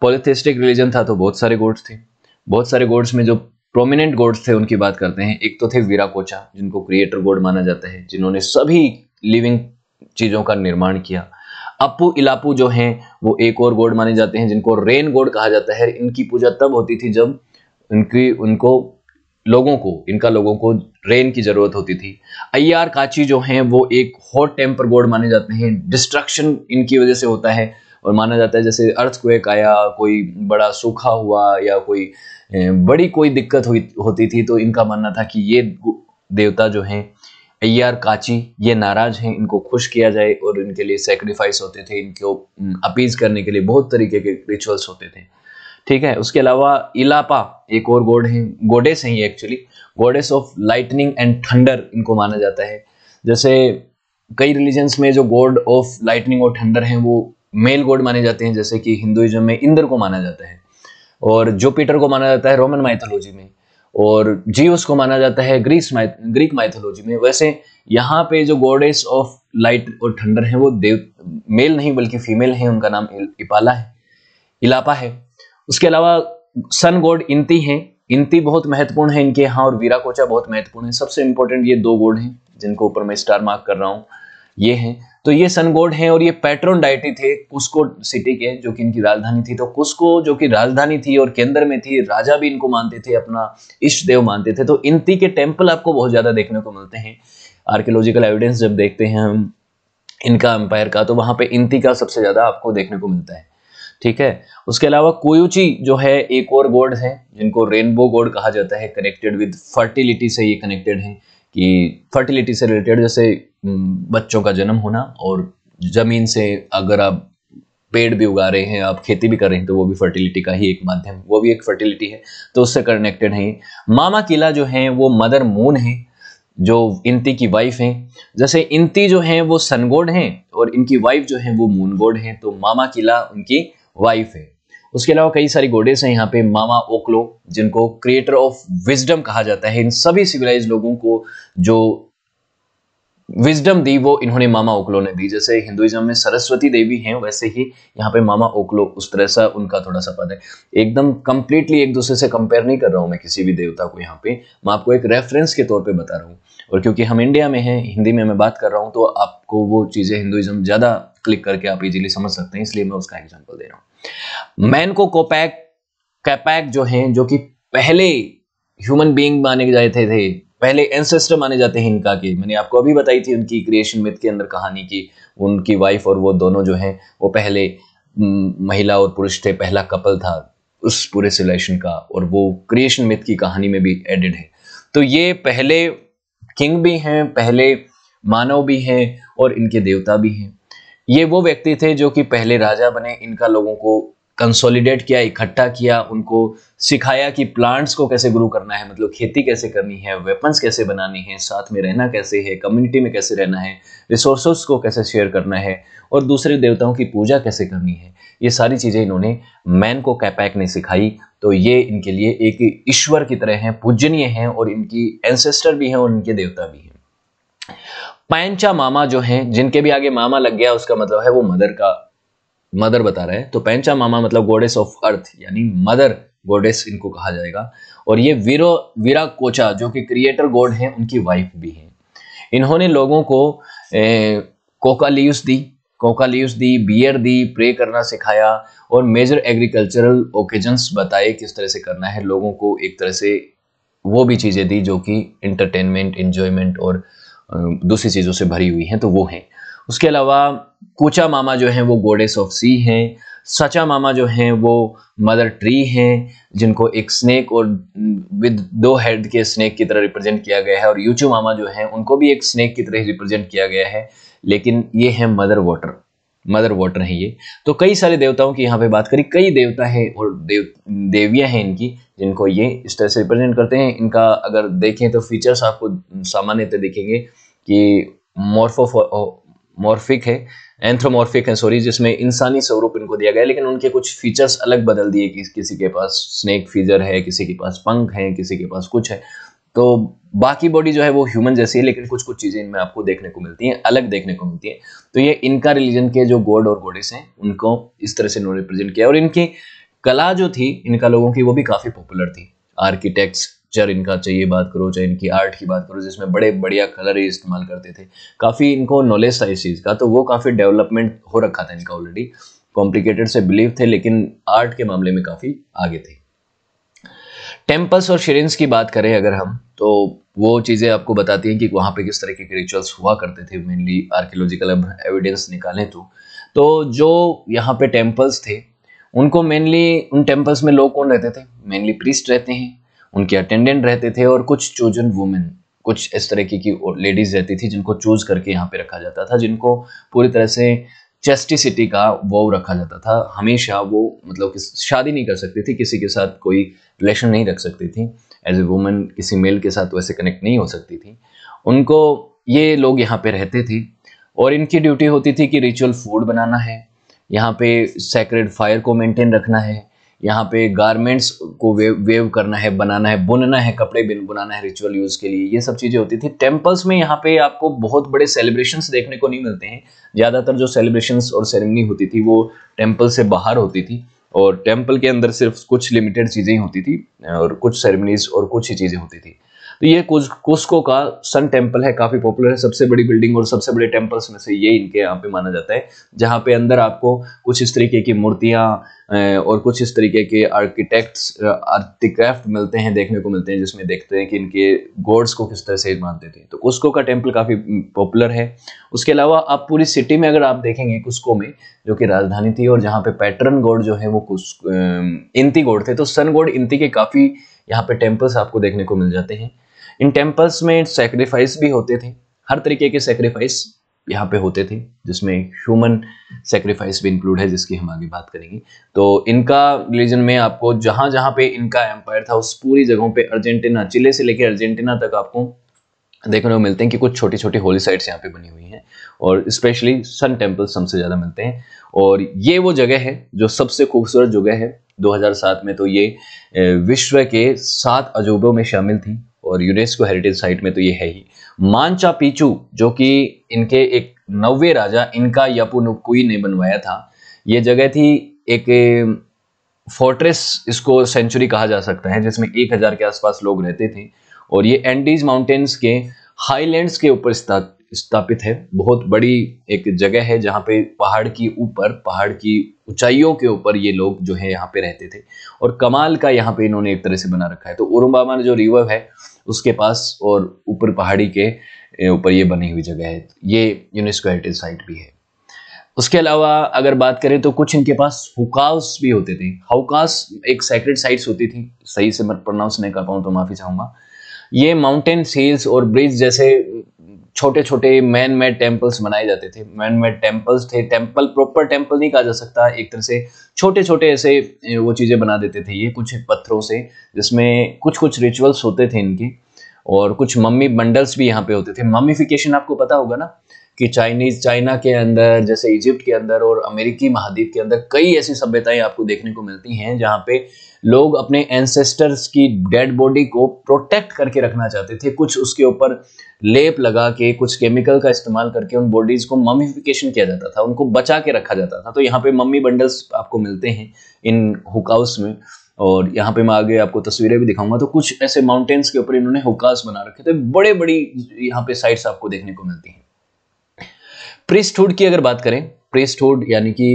पोलिथिस्टिक रिलीजन था तो बहुत सारे गोड्स थे बहुत सारे गोड्स में जो प्रोमिनेंट गोड्स थे उनकी बात करते हैं एक तो थे वीराकोचा जिनको क्रिएटर गोड माना जाता है जिन्होंने सभी लिविंग चीज़ों का निर्माण किया अपू इलापू जो हैं वो एक और गोड माने जाते हैं जिनको रेन गोड कहा जाता है इनकी पूजा तब होती थी जब इनकी उनको लोगों को इनका लोगों को रेन की ज़रूरत होती थी अय्यार काची जो हैं वो एक हॉट टेम्पर गॉड माने जाते हैं डिस्ट्रक्शन इनकी वजह से होता है और माना जाता है जैसे अर्थ क्वेक आया कोई बड़ा सूखा हुआ या कोई बड़ी कोई दिक्कत हुई होती थी तो इनका मानना था कि ये देवता जो हैं अय्यार काची ये नाराज़ हैं इनको खुश किया जाए और इनके लिए सेक्रीफाइस होते थे इनको अपीज करने के लिए बहुत तरीके के रिचुअल्स होते थे ठीक है उसके अलावा इलापा एक और गोड है गोडेस है actually goddess of lightning and thunder इनको माना जाता है जैसे कई रिलीजन्स में जो गॉड ऑफ लाइटनिंग और थंडर हैं वो मेल गॉड माने जाते हैं जैसे कि हिंदुइज्म में इंद्र को माना जाता है और जुपिटर को माना जाता है रोमन माइथोलॉजी में और जीवस को माना जाता है ग्रीस माइथ ग्रीक माइथोलॉजी में वैसे यहाँ पे जो गॉडेस ऑफ लाइट और थंडर हैं वो देव मेल नहीं बल्कि फीमेल हैं उनका नाम इपाला है इलापा है उसके अलावा सन गोड इंती हैं इंती बहुत महत्वपूर्ण है इनके यहाँ और वीरा कोचा बहुत महत्वपूर्ण है सबसे इंपॉर्टेंट ये दो गोड हैं जिनको ऊपर मैं स्टार मार्क कर रहा हूँ ये हैं तो ये सन गोड हैं और ये पैट्रोन डायटी थे कुस्को सिटी के जो कि इनकी राजधानी थी तो कुस्को जो कि राजधानी थी और केंद्र में थी राजा भी इनको मानते थे अपना इष्ट देव मानते थे तो इंती के टेम्पल आपको बहुत ज़्यादा देखने को मिलते हैं आर्कियोलॉजिकल एविडेंस जब देखते हैं हम इनका एम्पायर का तो वहां पे इंती का सबसे ज़्यादा आपको देखने को मिलता है ठीक है उसके अलावा कोयूची जो है एक और गोड है जिनको रेनबो गोड कहा जाता है कनेक्टेड विद फर्टिलिटी से ये कनेक्टेड है कि फर्टिलिटी से रिलेटेड जैसे बच्चों का जन्म होना और जमीन से अगर आप पेड़ भी उगा रहे हैं आप खेती भी कर रहे हैं तो वो भी फर्टिलिटी का ही एक माध्यम वो भी एक फर्टिलिटी है तो उससे कनेक्टेड है मामा किला जो है वो मदर मून है जो इंती की वाइफ हैं जैसे इंती जो हैं वो सनगोड है हैं और इनकी वाइफ जो है वो मून गोड हैं तो मामा किला उनकी वाइफ है उसके अलावा कई सारी गोडेस हैं यहाँ पे मामा ओकलो जिनको क्रिएटर ऑफ विजडम कहा जाता है इन सभी सिविलाइज लोगों को जो विजडम दी वो इन्होंने मामा ओकलो ने दी जैसे हिंदुइज्म में सरस्वती देवी हैं वैसे ही यहाँ पे मामा ओकलो उस तरह सा उनका थोड़ा सा पद है एकदम कंप्लीटली एक दूसरे से कंपेयर नहीं कर रहा हूँ मैं किसी भी देवता को यहाँ पे मैं आपको एक रेफरेंस के तौर पे बता रहा हूँ और क्योंकि हम इंडिया में हैं हिंदी में मैं बात कर रहा हूँ तो आपको वो चीज़ें हिंदुइज्म ज़्यादा क्लिक करके आप इजीली समझ सकते हैं इसलिए मैं उसका एग्जाम्पल दे रहा हूं मैन को कोपैक कैपैक जो हैं जो कि पहले ह्यूमन बीइंग माने जाते थे पहले एंसेस्टर माने जाते हैं इनका के मैंने आपको अभी बताई थी उनकी क्रिएशन मिथ के अंदर कहानी की उनकी वाइफ और वो दोनों जो हैं वो पहले महिला और पुरुष थे पहला कपल था उस पूरे सिलेशन का और वो क्रिएशन मिथ की कहानी में भी एडेड है तो ये पहले किंग भी हैं पहले मानव भी हैं और इनके देवता भी हैं ये वो व्यक्ति थे जो कि पहले राजा बने इनका लोगों को कंसोलिडेट किया इकट्ठा किया उनको सिखाया कि प्लांट्स को कैसे ग्रो करना है मतलब खेती कैसे करनी है वेपन्स कैसे बनानी है साथ में रहना कैसे है कम्युनिटी में कैसे रहना है रिसोर्स को कैसे शेयर करना है और दूसरे देवताओं की पूजा कैसे करनी है ये सारी चीज़ें इन्होंने मैन को कैपैक ने सिखाई तो ये इनके लिए एक ईश्वर की तरह हैं पूजनीय हैं और इनकी एंसेस्टर भी हैं और इनके देवता भी हैं पैंचा मामा जो हैं जिनके भी आगे मामा लग गया उसका मतलब है वो मदर का मदर बता रहे हैं तो पैंचा मामा मतलब गोडेस ऑफ अर्थ यानी मदर गोडेस इनको कहा जाएगा और ये वीरो वीरा कोचा जो कि क्रिएटर गोड हैं उनकी वाइफ भी हैं इन्होंने लोगों को ए, कोका दी कोका दी बियर दी प्रे करना सिखाया और मेजर एग्रीकल्चरल ओकेजन्स बताए किस तरह से करना है लोगों को एक तरह से वो भी चीज़ें दी जो कि इंटरटेनमेंट इन्जॉयमेंट और दूसरी चीज़ों से भरी हुई हैं तो वो हैं उसके अलावा कोचा मामा जो हैं वो गोडेस ऑफ सी हैं सचा मामा जो हैं वो मदर ट्री हैं जिनको एक स्नेक और विद दो हेड के स्नेक की तरह रिप्रेजेंट किया गया है और यूचू मामा जो हैं उनको भी एक स्नेक की तरह रिप्रेजेंट किया गया है लेकिन ये हैं मदर वाटर मदर वाटर है ये तो कई सारे देवताओं की यहाँ पे बात करी कई देवता है और देव देवियाँ हैं इनकी जिनको ये इस तरह से रिप्रेजेंट करते हैं इनका अगर देखें तो फीचर्स आपको सामान्यतः दिखेंगे कि मॉर्फो मॉर्फिक है एंथ्रोमॉर्फिक है सॉरी जिसमें इंसानी स्वरूप इनको दिया गया लेकिन उनके कुछ फीचर्स अलग बदल दिए कि किसी के पास स्नेक फीजर है किसी के पास पंख है किसी के पास कुछ है तो बाकी बॉडी जो है वो ह्यूमन जैसी है लेकिन कुछ कुछ चीज़ें इनमें आपको देखने को मिलती हैं अलग देखने को मिलती हैं तो ये इनका रिलीजन के जो गॉड और गोडेस हैं उनको इस तरह से इन्होंने रिप्रेजेंट किया और इनकी कला जो थी इनका लोगों की वो भी काफ़ी पॉपुलर थी आर्किटेक्ट्स चाहे इनका चाहिए बात करो चाहे इनकी आर्ट की बात करो जिसमें बड़े बढ़िया कलर इस्तेमाल करते थे काफ़ी इनको नॉलेज था इस चीज़ का तो वो काफ़ी डेवलपमेंट हो रखा था इनका ऑलरेडी कॉम्प्लिकेटेड से बिलीव थे लेकिन आर्ट के मामले में काफ़ी आगे थे टेम्पल्स और शिरिन्स की बात करें अगर हम तो वो चीज़ें आपको बताती हैं कि वहाँ पे किस तरीके के रिचुअल्स हुआ करते थे मेनली आर्कियोलॉजिकल एविडेंस निकालें तो तो जो यहाँ पे टेम्पल्स थे उनको मेनली उन टेम्पल्स में लोग कौन रहते थे मेनली प्रीस्ट रहते हैं उनके अटेंडेंट रहते थे और कुछ चोजन वुमेन कुछ इस तरीके की लेडीज रहती थी जिनको चूज करके यहाँ पे रखा जाता था जिनको पूरी तरह से चेस्टिसिटी का वो रखा जाता था हमेशा वो मतलब कि शादी नहीं कर सकती थी किसी के साथ कोई रिलेशन नहीं रख सकती थी एज ए वुमेन किसी मेल के साथ वैसे कनेक्ट नहीं हो सकती थी उनको ये लोग यहाँ पे रहते थे और इनकी ड्यूटी होती थी कि रिचुअल फूड बनाना है यहाँ पे सेक्रेड फायर को मेंटेन रखना है यहाँ पे गारमेंट्स को वेव वेव करना है बनाना है बुनना है कपड़े बिन बुनाना है रिचुअल यूज़ के लिए ये सब चीज़ें होती थी टेम्पल्स में यहाँ पे आपको बहुत बड़े सेलिब्रेशंस देखने को नहीं मिलते हैं ज़्यादातर जो सेलिब्रेशंस और सेरेमनी होती थी वो टेम्पल से बाहर होती थी और टेम्पल के अंदर सिर्फ कुछ लिमिटेड चीज़ें ही होती थी और कुछ सेरेमनीज और कुछ ही चीज़ें होती थी तो ये कोस्को का सन टेम्पल है काफ़ी पॉपुलर है सबसे बड़ी बिल्डिंग और सबसे बड़े टेम्पल्स में से ये इनके यहाँ पे माना जाता है जहाँ पे अंदर आपको कुछ इस तरीके की मूर्तियाँ और कुछ इस तरीके के आर्किटेक्ट्स आर्टिक्राफ्ट मिलते हैं देखने को मिलते हैं जिसमें देखते हैं कि इनके गॉड्स को किस तरह से मानते थे तो कुस्को का टेम्पल काफ़ी पॉपुलर है उसके अलावा आप पूरी सिटी में अगर आप देखेंगे कुस्को में जो कि राजधानी थी और जहाँ पे पैटर्न गॉड जो है वो कुछ इंती गॉड थे तो सन गॉड इंती के काफ़ी यहाँ पे टेम्पल्स आपको देखने को मिल जाते हैं इन टेम्पल्स में सेक्रीफाइस भी होते थे हर तरीके के सेक्रीफाइस यहाँ पे होते थे जिसमें ह्यूमन सेक्रीफाइस भी इंक्लूड है जिसकी हम आगे बात करेंगे तो इनका रिलीजन में आपको जहां जहाँ पे इनका एम्पायर था उस पूरी जगहों पे अर्जेंटीना चिले से लेकर अर्जेंटीना तक आपको देखने को मिलते हैं कि कुछ छोटी छोटी होली साइट्स यहाँ पे बनी हुई हैं और स्पेशली सन टेम्पल्स सबसे ज़्यादा मिलते हैं और ये वो जगह है जो सबसे खूबसूरत जगह है 2007 में तो ये विश्व के सात अजूबों में शामिल थी और यूनेस्को हेरिटेज साइट में तो ये है ही मानचा पीचू जो कि इनके एक नवे राजा इनका यापुनुकुई ने बनवाया था ये जगह थी एक फोर्ट्रेस इसको सेंचुरी कहा जा सकता है जिसमें एक हज़ार के आसपास लोग रहते थे और ये एंडीज माउंटेन्स के हाईलैंड्स के ऊपर स्थापित है बहुत बड़ी एक जगह है जहाँ पे पहाड़ की ऊपर पहाड़ की ऊंचाइयों के ऊपर ये लोग जो है यहाँ पे रहते थे और कमाल का यहाँ पे इन्होंने एक तरह से बना रखा है तो उरुम्बामा जो रिवर है उसके पास और ऊपर पहाड़ी के ऊपर ये बनी हुई जगह है ये यूनेस्को हेरिटेज साइट भी है उसके अलावा अगर बात करें तो कुछ इनके पास हुकास भी होते थे हुकास एक सेक्रेट साइट्स होती थी सही से मत प्रोनाउंस नहीं कर पाऊँ तो माफ़ी चाहूँगा ये माउंटेन सेल्स और ब्रिज जैसे छोटे छोटे मैन मेड टेम्पल्स बनाए जाते थे मैन मेड टेम्पल्स थे टेम्पल प्रॉपर टेम्पल नहीं कहा जा सकता एक तरह से छोटे छोटे ऐसे वो चीज़ें बना देते थे ये कुछ पत्थरों से जिसमें कुछ कुछ रिचुअल्स होते थे इनके और कुछ मम्मी बंडल्स भी यहाँ पे होते थे मम्मीफिकेशन आपको पता होगा ना कि चाइनीज चाइना के अंदर जैसे इजिप्ट के अंदर और अमेरिकी महाद्वीप के अंदर कई ऐसी सभ्यताएं आपको देखने को मिलती हैं जहाँ पे लोग अपने एंसेस्टर्स की डेड बॉडी को प्रोटेक्ट करके रखना चाहते थे कुछ उसके ऊपर लेप लगा के कुछ केमिकल का इस्तेमाल करके उन बॉडीज को ममीफिकेशन किया जाता था उनको बचा के रखा जाता था तो यहाँ पे मम्मी बंडल्स आपको मिलते हैं इन हुकाउस में और यहाँ पे मैं आगे आपको तस्वीरें भी दिखाऊंगा तो कुछ ऐसे माउंटेन्स के ऊपर इन्होंने हुकाउस बना रखे थे बड़े बड़ी यहाँ पे साइट्स आपको देखने को मिलती हैं प्रिस्टहुड की अगर बात करें प्रिस्टहुड यानी कि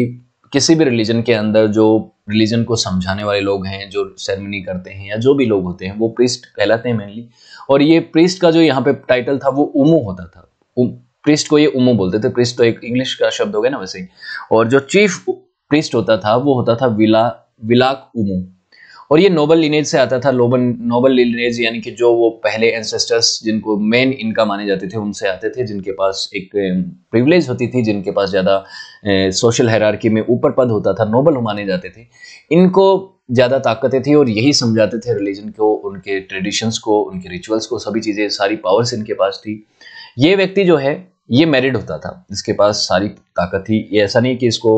किसी भी रिलीजन के अंदर जो रिलीजन को समझाने वाले लोग हैं जो सेरेमनी करते हैं या जो भी लोग होते हैं वो प्रिस्ट कहलाते हैं मेनली और ये प्रिस्ट का जो यहाँ पे टाइटल था वो उमो होता था प्रिस्ट को ये उमो बोलते थे प्रिस्ट तो एक इंग्लिश का शब्द हो गया ना वैसे ही और जो चीफ प्रिस्ट होता था वो होता था विला विलाक उमो और ये नोबल लिनेज से आता था लोबन नोबल लिनेज यानी कि जो वो पहले एंसेस्टर्स जिनको मेन इनका माने जाते थे उनसे आते थे जिनके पास एक प्रिविलेज um, होती थी जिनके पास ज़्यादा सोशल हैरारकी में ऊपर पद होता था नोबल माने जाते थे इनको ज़्यादा ताकतें थी और यही समझाते थे रिलीजन को उनके ट्रेडिशंस को उनके रिचुअल्स को सभी चीज़ें सारी पावर्स इनके पास थी ये व्यक्ति जो है ये मैरिड होता था इसके पास सारी ताकत थी ये ऐसा नहीं कि इसको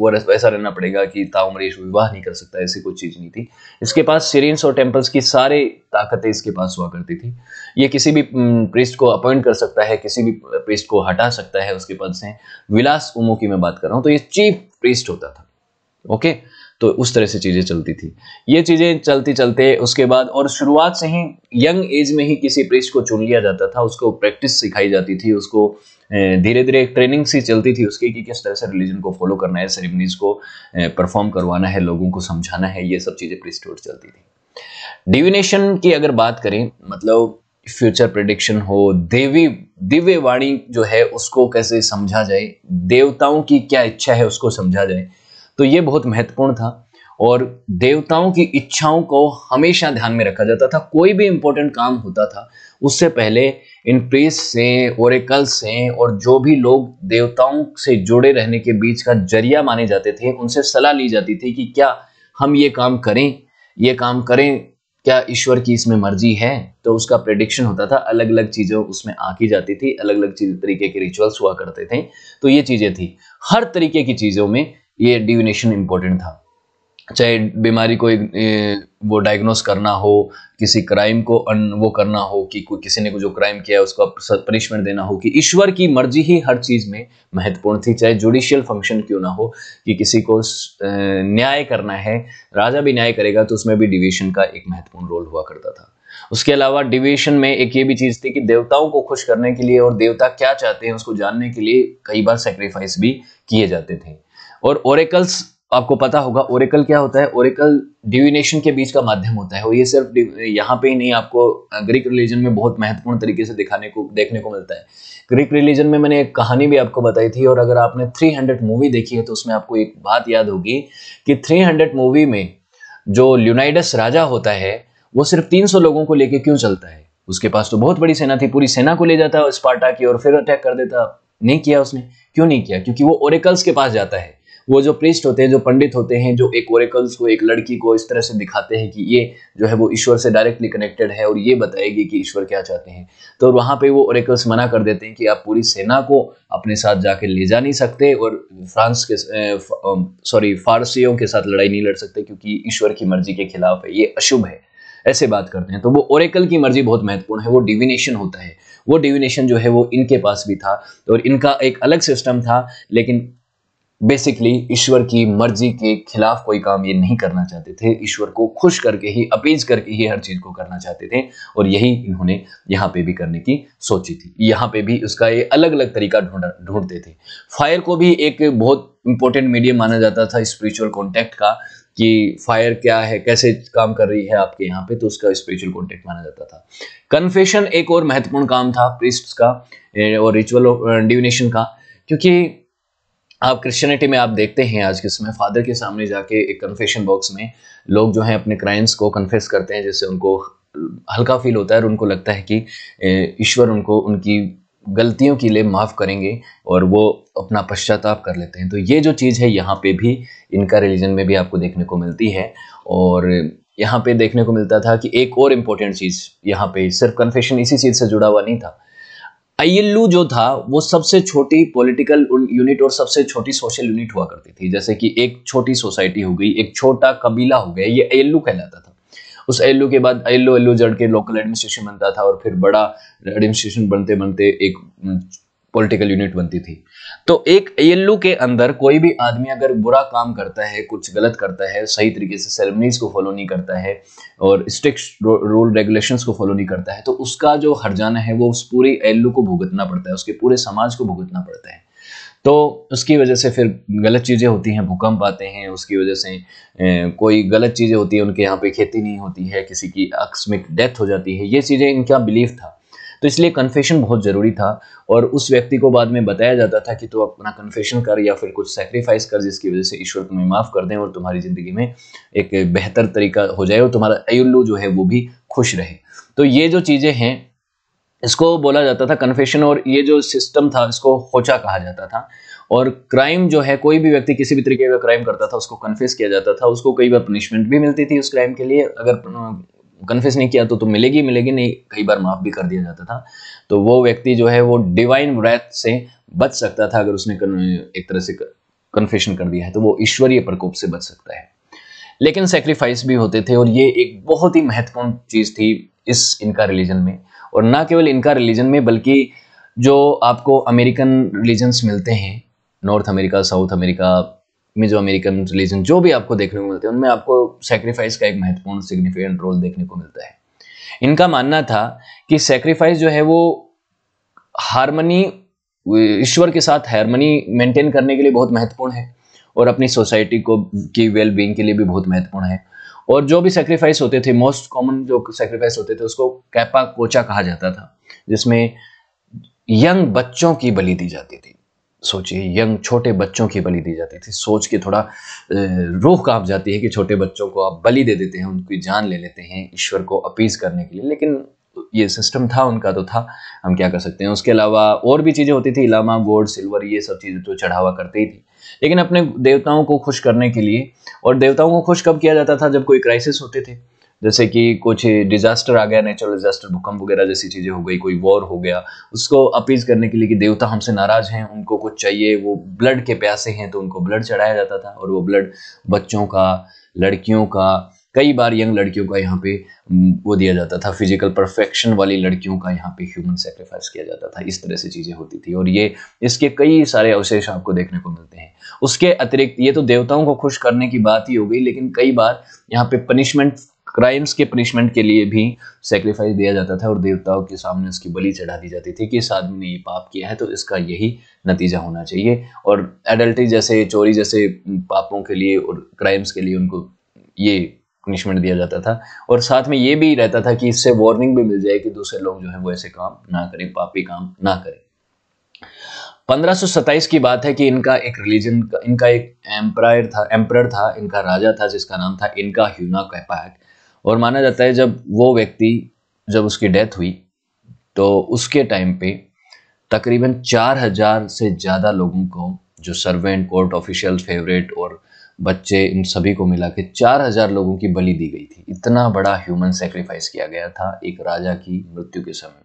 वो ऐसा रहना पड़ेगा कि ताउम्र विवाह नहीं कर सकता ऐसी कोई चीज़ नहीं थी इसके पास सीरियंस और टेम्पल्स की सारी ताकतें इसके पास हुआ करती थी ये किसी भी प्रिस्ट को अपॉइंट कर सकता है किसी भी प्रिस्ट को हटा सकता है उसके पद से विलास उमो की मैं बात कर रहा हूँ तो ये चीफ प्रिस्ट होता था ओके okay? तो उस तरह से चीज़ें चलती थी ये चीज़ें चलती चलते उसके बाद और शुरुआत से ही यंग एज में ही किसी प्रेस को चुन लिया जाता था उसको प्रैक्टिस सिखाई जाती थी उसको धीरे धीरे एक ट्रेनिंग सी चलती थी उसकी कि किस तरह से रिलीजन को फॉलो करना है सेरेमनीज को परफॉर्म करवाना है लोगों को समझाना है ये सब चीज़ें प्रेस चलती थी डिविनेशन की अगर बात करें मतलब फ्यूचर प्रिडिक्शन हो देवी दिव्य वाणी जो है उसको कैसे समझा जाए देवताओं की क्या इच्छा है उसको समझा जाए तो ये बहुत महत्वपूर्ण था और देवताओं की इच्छाओं को हमेशा ध्यान में रखा जाता था कोई भी इंपॉर्टेंट काम होता था उससे पहले इन प्रेस से ओरेकल से और जो भी लोग देवताओं से जुड़े रहने के बीच का जरिया माने जाते थे उनसे सलाह ली जाती थी कि क्या हम ये काम करें ये काम करें क्या ईश्वर की इसमें मर्जी है तो उसका प्रेडिक्शन होता था अलग अलग चीज़ें उसमें आकी जाती थी अलग अलग चीज तरीके के रिचुअल्स हुआ करते थे तो ये चीज़ें थी हर तरीके की चीज़ों में ये डिविनेशन इम्पोर्टेंट था चाहे बीमारी को वो डायग्नोस करना हो किसी क्राइम को अन वो करना हो कि कोई किसी ने जो क्राइम किया है उसको पनिशमेंट देना हो कि ईश्वर की मर्जी ही हर चीज़ में महत्वपूर्ण थी चाहे जुडिशियल फंक्शन क्यों ना हो कि किसी को न्याय करना है राजा भी न्याय करेगा तो उसमें भी डिविएशन का एक महत्वपूर्ण रोल हुआ करता था उसके अलावा डिविएशन में एक ये भी चीज़ थी कि देवताओं को खुश करने के लिए और देवता क्या चाहते हैं उसको जानने के लिए कई बार सेक्रीफाइस भी किए जाते थे और ओरेकल्स आपको पता होगा ओरेकल क्या होता है ओरेकल डिविनेशन के बीच का माध्यम होता है और ये सिर्फ यहाँ पे ही नहीं आपको ग्रीक रिलीजन में बहुत महत्वपूर्ण तरीके से दिखाने को देखने को मिलता है ग्रीक रिलीजन में मैंने एक कहानी भी आपको बताई थी और अगर आपने 300 मूवी देखी है तो उसमें आपको एक बात याद होगी कि 300 मूवी में जो ल्यूनाइडस राजा होता है वो सिर्फ 300 लोगों को लेके क्यों चलता है उसके पास तो बहुत बड़ी सेना थी पूरी सेना को ले जाता है स्पार्टा की और फिर अटैक कर देता नहीं किया उसने क्यों नहीं किया क्योंकि वो ओरेकल्स के पास जाता है वो जो प्रिस्ट होते हैं जो पंडित होते हैं जो एक ओरेकल्स को एक लड़की को इस तरह से दिखाते हैं कि ये जो है वो ईश्वर से डायरेक्टली कनेक्टेड है और ये बताएगी कि ईश्वर क्या चाहते हैं तो वहां पे वो ओरेकल्स मना कर देते हैं कि आप पूरी सेना को अपने साथ जाके ले जा नहीं सकते और फ्रांस के सॉरी फारसियों के साथ लड़ाई नहीं लड़ सकते क्योंकि ईश्वर की मर्जी के खिलाफ है ये अशुभ है ऐसे बात करते हैं तो वो ओरेकल की मर्जी बहुत महत्वपूर्ण है वो डिविनेशन होता है वो डिविनेशन जो है वो इनके पास भी था और इनका एक अलग सिस्टम था लेकिन बेसिकली ईश्वर की मर्जी के खिलाफ कोई काम ये नहीं करना चाहते थे ईश्वर को खुश करके ही अपीज करके ही हर चीज को करना चाहते थे और यही इन्होंने यहाँ पे भी करने की सोची थी यहाँ पे भी उसका ये अलग अलग तरीका ढूंढते थे फायर को भी एक बहुत इंपॉर्टेंट मीडियम माना जाता था स्पिरिचुअल कॉन्टैक्ट का कि फायर क्या है कैसे काम कर रही है आपके यहाँ पे तो उसका स्पिरिचुअल कॉन्टेक्ट माना जाता था कन्फेशन एक और महत्वपूर्ण काम था प्रिस्ट का और रिचुअल डिविनेशन का क्योंकि आप क्रिश्चियनिटी में आप देखते हैं आज के समय फादर के सामने जाके एक कन्फेशन बॉक्स में लोग जो हैं अपने क्राइम्स को कन्फेस करते हैं जिससे उनको हल्का फील होता है और उनको लगता है कि ईश्वर उनको उनकी गलतियों के लिए माफ़ करेंगे और वो अपना पश्चाताप कर लेते हैं तो ये जो चीज़ है यहाँ पे भी इनका रिलीजन में भी आपको देखने को मिलती है और यहाँ पे देखने को मिलता था कि एक और इम्पोर्टेंट चीज़ यहाँ पे सिर्फ कन्फेशन इसी चीज़ से जुड़ा हुआ नहीं था आईएलयू जो था वो सबसे छोटी पॉलिटिकल यूनिट और सबसे छोटी सोशल यूनिट हुआ करती थी जैसे कि एक छोटी सोसाइटी हो गई एक छोटा कबीला हो गया ये आईएलयू कहलाता था उस एल्लू के बाद एल्लू एल्लू जड़ के लोकल एडमिनिस्ट्रेशन बनता था और फिर बड़ा एडमिनिस्ट्रेशन बनते बनते एक पॉलिटिकल यूनिट बनती थी तो एक एएलयू के अंदर कोई भी आदमी अगर बुरा काम करता है कुछ गलत करता है सही तरीके से सेरेमनीज को फॉलो नहीं करता है और स्ट्रिक्ट रूल रेगुलेशंस को फॉलो नहीं करता है तो उसका जो हरजाना है वो उस पूरी एएलयू को भुगतना पड़ता है उसके पूरे समाज को भुगतना पड़ता है तो उसकी वजह से फिर गलत चीज़ें होती हैं भूकंप आते हैं उसकी वजह से कोई गलत चीज़ें होती है उनके यहाँ पे खेती नहीं होती है किसी की आकस्मिक डेथ हो जाती है ये चीज़ें इनका बिलीफ था तो इसलिए कन्फेशन बहुत ज़रूरी था और उस व्यक्ति को बाद में बताया जाता था कि तू तो अपना कन्फेशन कर या फिर कुछ सेक्रीफाइस कर जिसकी वजह से ईश्वर तुम्हें माफ़ कर दें और तुम्हारी ज़िंदगी में एक बेहतर तरीका हो जाए और तुम्हारा अयुल्लू जो है वो भी खुश रहे तो ये जो चीज़ें हैं इसको बोला जाता था कन्फेशन और ये जो सिस्टम था इसको होचा कहा जाता था और क्राइम जो है कोई भी व्यक्ति किसी भी तरीके का क्राइम करता था उसको कन्फेस किया जाता था उसको कई बार पनिशमेंट भी मिलती थी उस क्राइम के लिए अगर कन्फेस नहीं किया तो तुम तो मिलेगी मिलेगी नहीं कई बार माफ़ भी कर दिया जाता था तो वो व्यक्ति जो है वो डिवाइन व्रैथ से बच सकता था अगर उसने एक तरह से कन्फेशन कर दिया है तो वो ईश्वरीय प्रकोप से बच सकता है लेकिन सेक्रीफाइस भी होते थे और ये एक बहुत ही महत्वपूर्ण चीज़ थी इस इनका रिलीजन में और ना केवल इनका रिलीजन में बल्कि जो आपको अमेरिकन रिलीजन्स मिलते हैं North America South America Meso American religion जो भी आपको देखने को मिलते हैं उनमें आपको सेक्रीफाइस का एक महत्वपूर्ण सिग्निफिकेंट रोल देखने को मिलता है इनका मानना था कि सेक्रीफाइस जो है वो हारमनी ईश्वर के साथ हारमनी मेंटेन करने के लिए बहुत महत्वपूर्ण है और अपनी सोसाइटी को की वेल बींग के लिए भी बहुत महत्वपूर्ण है और जो भी सेक्रीफाइस होते थे मोस्ट कॉमन जो सेक्रीफाइस होते थे उसको कैपा कोचा कहा जाता था जिसमें यंग बच्चों की बलि दी जाती थी सोचिए यंग छोटे बच्चों की बलि दी जाती थी सोच के थोड़ा रूह कांप जाती है कि छोटे बच्चों को आप बलि दे देते हैं उनकी जान ले लेते हैं ईश्वर को अपीज करने के लिए लेकिन ये सिस्टम था उनका तो था हम क्या कर सकते हैं उसके अलावा और भी चीज़ें होती थी इलामा गोल्ड सिल्वर ये सब चीज़ें तो चढ़ावा करते ही थी लेकिन अपने देवताओं को खुश करने के लिए और देवताओं को खुश कब किया जाता था जब कोई क्राइसिस होते थे जैसे कि कुछ डिजास्टर आ गया नेचुरल डिजास्टर भूकंप वगैरह जैसी चीज़ें हो गई कोई वॉर हो गया उसको अपीज करने के लिए कि देवता हमसे नाराज़ हैं उनको कुछ चाहिए वो ब्लड के प्यासे हैं तो उनको ब्लड चढ़ाया जाता था और वो ब्लड बच्चों का लड़कियों का कई बार यंग लड़कियों का यहाँ पे वो दिया जाता था फिजिकल परफेक्शन वाली लड़कियों का यहाँ पे ह्यूमन सेक्रीफाइस किया जाता था इस तरह से चीज़ें होती थी और ये इसके कई सारे अवशेष आपको देखने को मिलते हैं उसके अतिरिक्त ये तो देवताओं को खुश करने की बात ही हो गई लेकिन कई बार यहाँ पे पनिशमेंट क्राइम्स के पनिशमेंट के लिए भी सेक्रीफाइस दिया जाता था और देवताओं के सामने उसकी बलि चढ़ा दी जाती थी कि इस आदमी ने ये पाप किया है तो इसका यही नतीजा होना चाहिए और एडल्ट्री जैसे चोरी जैसे पापों के लिए और क्राइम्स के लिए उनको ये पनिशमेंट दिया जाता था और साथ में ये भी रहता था कि इससे वार्निंग भी मिल जाए कि दूसरे लोग जो है वो ऐसे काम ना करें पापी काम ना करें पंद्रह की बात है कि इनका एक रिलीजन इनका एक एम्प्रायर था एम्पर था इनका राजा था जिसका नाम था इनका ह्यूना कैपैक और माना जाता है जब वो व्यक्ति जब उसकी डेथ हुई तो उसके टाइम पे तकरीबन चार हज़ार से ज़्यादा लोगों को जो सर्वेंट कोर्ट ऑफिशियल फेवरेट और बच्चे इन सभी को मिला के चार हज़ार लोगों की बलि दी गई थी इतना बड़ा ह्यूमन सेक्रीफाइस किया गया था एक राजा की मृत्यु के समय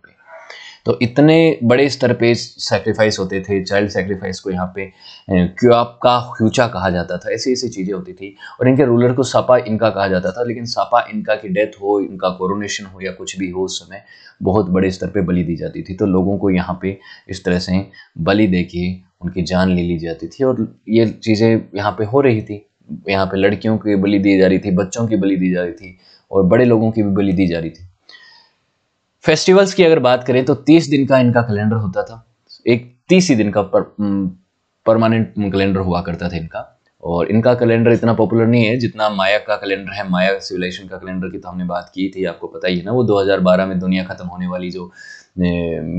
तो इतने बड़े स्तर पे सेक्रीफाइस होते थे चाइल्ड सेक्रीफाइस को यहाँ पे क्यों आपका ह्यूचा कहा जाता था ऐसी ऐसी चीज़ें होती थी और इनके रूलर को सापा इनका कहा जाता था लेकिन सापा इनका की डेथ हो इनका कोरोनेशन हो या कुछ भी हो उस समय बहुत बड़े स्तर पर बलि दी जाती थी तो लोगों को यहाँ पे इस तरह से बलि दे के उनकी जान ले ली जाती थी और ये चीज़ें यहाँ पे हो रही थी यहाँ पे लड़कियों की बलि दी जा रही थी बच्चों की बलि दी जा रही थी और बड़े लोगों की भी बलि दी जा रही थी फेस्टिवल्स की अगर बात करें तो तीस दिन का इनका कैलेंडर होता था एक तीस ही दिन का पर, परमानेंट कैलेंडर हुआ करता था इनका और इनका कैलेंडर इतना पॉपुलर नहीं है जितना माया का कैलेंडर है माया सिविलाइजेशन का कैलेंडर की तो हमने बात की थी आपको पता ही है ना वो 2012 में दुनिया खत्म होने वाली जो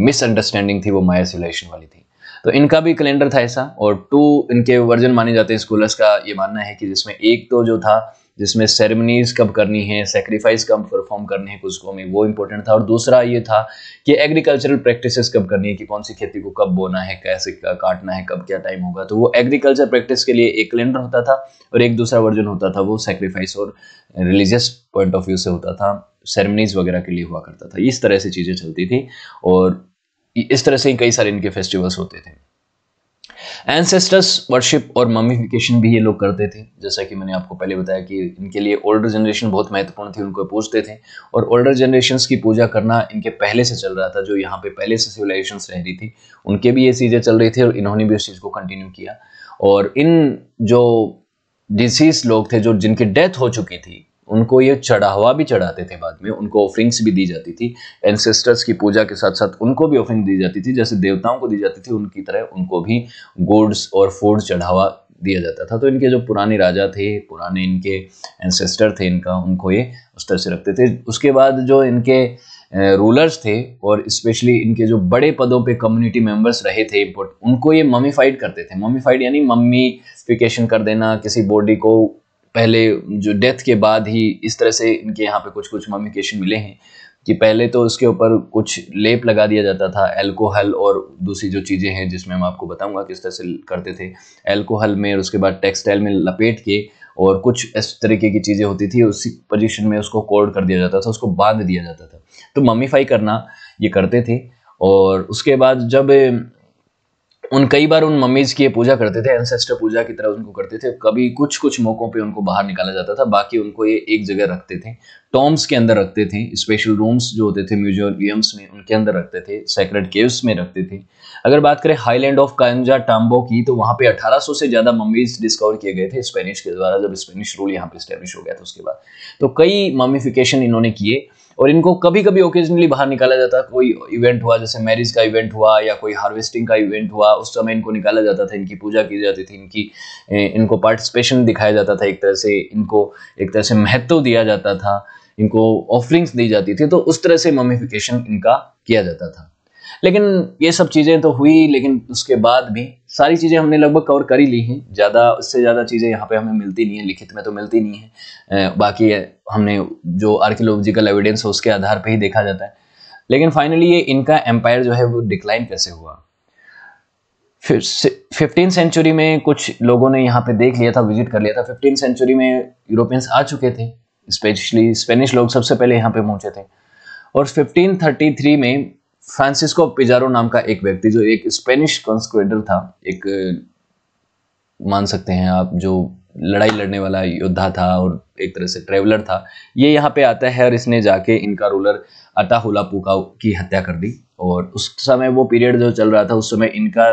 मिसअंडरस्टैंडिंग थी वो माया सिविलाइजेशन वाली थी तो इनका भी कैलेंडर था ऐसा और टू इनके वर्जन माने जाते हैं स्कूलर्स का ये मानना है कि जिसमें एक तो जो था जिसमें सेरेमनीज कब करनी है सेक्रीफाइस कब परफॉर्म करने हैं कुछ में वो इंपॉर्टेंट था और दूसरा ये था कि एग्रीकल्चरल प्रैक्टिसेस कब करनी है कि कौन सी खेती को कब बोना है कैसे काटना है कब क्या टाइम होगा तो वो एग्रीकल्चर प्रैक्टिस के लिए एक कैलेंडर होता था और एक दूसरा वर्जन होता था वो सेक्रीफाइस और रिलीजियस पॉइंट ऑफ व्यू से होता था सेरेमनीज वगैरह के लिए हुआ करता था इस तरह से चीज़ें चलती थी और इस तरह से कई सारे इनके फेस्टिवल्स होते थे एनसेस्टर्स वर्शिप और ममीफिकेशन भी ये लोग करते थे जैसा कि मैंने आपको पहले बताया कि इनके लिए ओल्डर जनरेशन बहुत महत्वपूर्ण थी उनको पूजते थे और ओल्डर जनरेशन की पूजा करना इनके पहले से चल रहा था जो यहाँ पे पहले से सिविलाइजेशन रह रही थी उनके भी ये चीज़ें चल रही थी और इन्होंने भी उस चीज़ को कंटिन्यू किया और इन जो डिसीज लोग थे जो जिनकी डेथ हो चुकी थी उनको ये चढ़ावा भी चढ़ाते थे बाद में उनको ऑफरिंग्स भी दी जाती थी एनसेस्टर्स की पूजा के साथ साथ उनको भी ऑफरिंग दी जाती थी जैसे देवताओं को दी जाती थी उनकी तरह उनको भी गोड्स और फूड चढ़ावा दिया जाता था तो इनके जो पुराने राजा थे पुराने इनके एनसेस्टर थे इनका उनको ये उस तरह से रखते थे उसके बाद जो इनके रूलर्स थे और स्पेशली इनके जो बड़े पदों पे कम्युनिटी मेंबर्स रहे थे इम्पोर्ट उनको ये ममीफाइड करते थे ममीफाइड यानी मम्मीफिकेशन कर देना किसी बॉडी को पहले जो डेथ के बाद ही इस तरह से इनके यहाँ पे कुछ कुछ मम्मिकेशन मिले हैं कि पहले तो उसके ऊपर कुछ लेप लगा दिया जाता था एल्कोहल और दूसरी जो चीज़ें हैं जिसमें मैं आपको बताऊंगा किस तरह से करते थे एल्कोहल में और उसके बाद टेक्सटाइल में लपेट के और कुछ इस तरीके की चीज़ें होती थी उसी पोजिशन में उसको कोल्ड कर दिया जाता था उसको बांध दिया जाता था तो मम्मीफाई करना ये करते थे और उसके बाद जब उन कई बार उन मम्मीज़ की पूजा करते थे एनसेस्टर पूजा की तरह उनको करते थे कभी कुछ कुछ मौक़ों पे उनको बाहर निकाला जाता था बाकी उनको ये एक जगह रखते थे टॉम्स के अंदर रखते थे स्पेशल रूम्स जो होते थे म्यूजियम्स में उनके अंदर रखते थे सेक्रेट केव्स में रखते थे अगर बात करें हाईलैंड ऑफ कांजा टाम्बो की तो वहाँ पे 1800 से ज़्यादा मम्मीज डिस्कवर किए गए थे स्पेनिश के द्वारा जब स्पेनिश रूल यहाँ पे स्टैब्लिश हो गया था उसके बाद तो कई मम्मीफिकेशन इन्होंने किए और इनको कभी कभी ओकेजनली बाहर निकाला जाता कोई इवेंट हुआ जैसे मैरिज का इवेंट हुआ या कोई हार्वेस्टिंग का इवेंट हुआ उस समय इनको निकाला जाता था इनकी पूजा की जाती थी इनकी इनको पार्टिसिपेशन दिखाया जाता था एक तरह से इनको एक तरह से महत्व दिया जाता था इनको ऑफरिंग्स दी जाती थी तो उस तरह से मोमिफिकेशन इनका किया जाता था लेकिन ये सब चीज़ें तो हुई लेकिन उसके बाद भी सारी चीज़ें हमने लगभग कवर कर ही ली हैं ज़्यादा उससे ज़्यादा चीज़ें यहाँ पे हमें मिलती नहीं है लिखित में तो मिलती नहीं है बाकी हमने जो आर्कियोलॉजिकल एविडेंस है उसके आधार पर ही देखा जाता है लेकिन फाइनली ये इनका एम्पायर जो है वो डिक्लाइन कैसे हुआ फिफ्टीन सेंचुरी में कुछ लोगों ने यहाँ पे देख लिया था विजिट कर लिया था फिफ्टीन सेंचुरी में यूरोपियंस आ चुके थे स्पेशली स्पेनिश लोग सबसे पहले यहाँ पे पहुँचे थे और थ्री में फ्रांसिस्को पिजारो नाम का एक व्यक्ति जो एक स्पेनिश कॉन्स्क्रेटर था एक मान सकते हैं आप जो लड़ाई लड़ने वाला योद्धा था और एक तरह से ट्रेवलर था ये यहाँ पे आता है और इसने जाके इनका रूलर पुका की हत्या कर दी और उस समय वो पीरियड जो चल रहा था उस समय इनका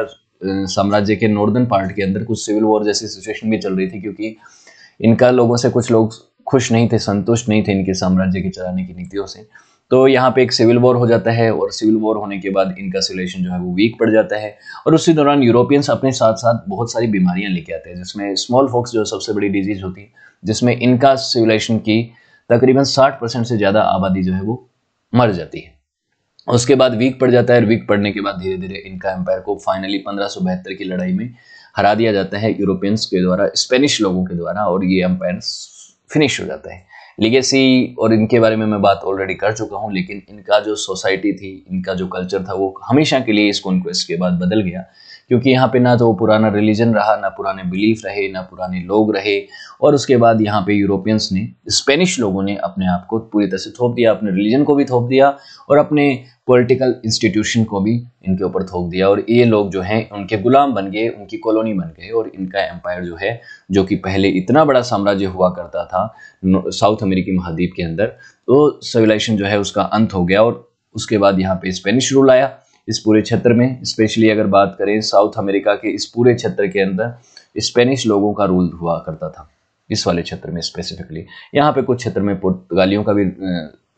साम्राज्य के नॉर्दर्न पार्ट के अंदर कुछ सिविल वॉर जैसी सिचुएशन भी चल रही थी क्योंकि इनका लोगों से कुछ लोग खुश नहीं थे संतुष्ट नहीं थे इनके साम्राज्य के चलाने की नीतियों से तो यहाँ पे एक सिविल वॉर हो जाता है और सिविल वॉर होने के बाद इनका सिलेशन जो है वो वीक पड़ जाता है और उसी दौरान यूरोपियंस अपने साथ साथ बहुत सारी बीमारियाँ लेके आते हैं जिसमें स्मॉल फॉक्स जो सबसे बड़ी डिजीज़ होती है जिसमें इनका सिविलेशन की तकरीबन साठ परसेंट से ज़्यादा आबादी जो है वो मर जाती है उसके बाद वीक पड़ जाता है वीक पड़ने के बाद धीरे धीरे इनका एम्पायर को फाइनली पंद्रह की लड़ाई में हरा दिया जाता है यूरोपियंस के द्वारा स्पेनिश लोगों के द्वारा और ये एम्पायर फिनिश हो जाता है लिगेसी और इनके बारे में मैं बात ऑलरेडी कर चुका हूँ लेकिन इनका जो सोसाइटी थी इनका जो कल्चर था वो हमेशा के लिए इस कॉन्क्वेस्ट के बाद बदल गया क्योंकि यहाँ पे ना तो वो पुराना रिलीजन रहा ना पुराने बिलीफ रहे ना पुराने लोग रहे और उसके बाद यहाँ पे यूरोपियंस ने स्पेनिश लोगों ने अपने आप को पूरी तरह से थोप दिया अपने रिलीजन को भी थोप दिया और अपने पॉलिटिकल इंस्टीट्यूशन को भी इनके ऊपर थोप दिया और ये लोग जो हैं उनके गुलाम बन गए उनकी कॉलोनी बन गए और इनका एम्पायर जो है जो कि पहले इतना बड़ा साम्राज्य हुआ करता था साउथ अमेरिकी महाद्वीप के अंदर तो सिविलाइजेशन जो है उसका अंत हो गया और उसके बाद यहाँ पे स्पेनिश रूल आया इस पूरे क्षेत्र में स्पेशली अगर बात करें साउथ अमेरिका के इस पूरे क्षेत्र के अंदर स्पेनिश लोगों का रूल हुआ करता था इस वाले क्षेत्र में स्पेसिफिकली यहाँ पे कुछ क्षेत्र में पुर्तगालियों का भी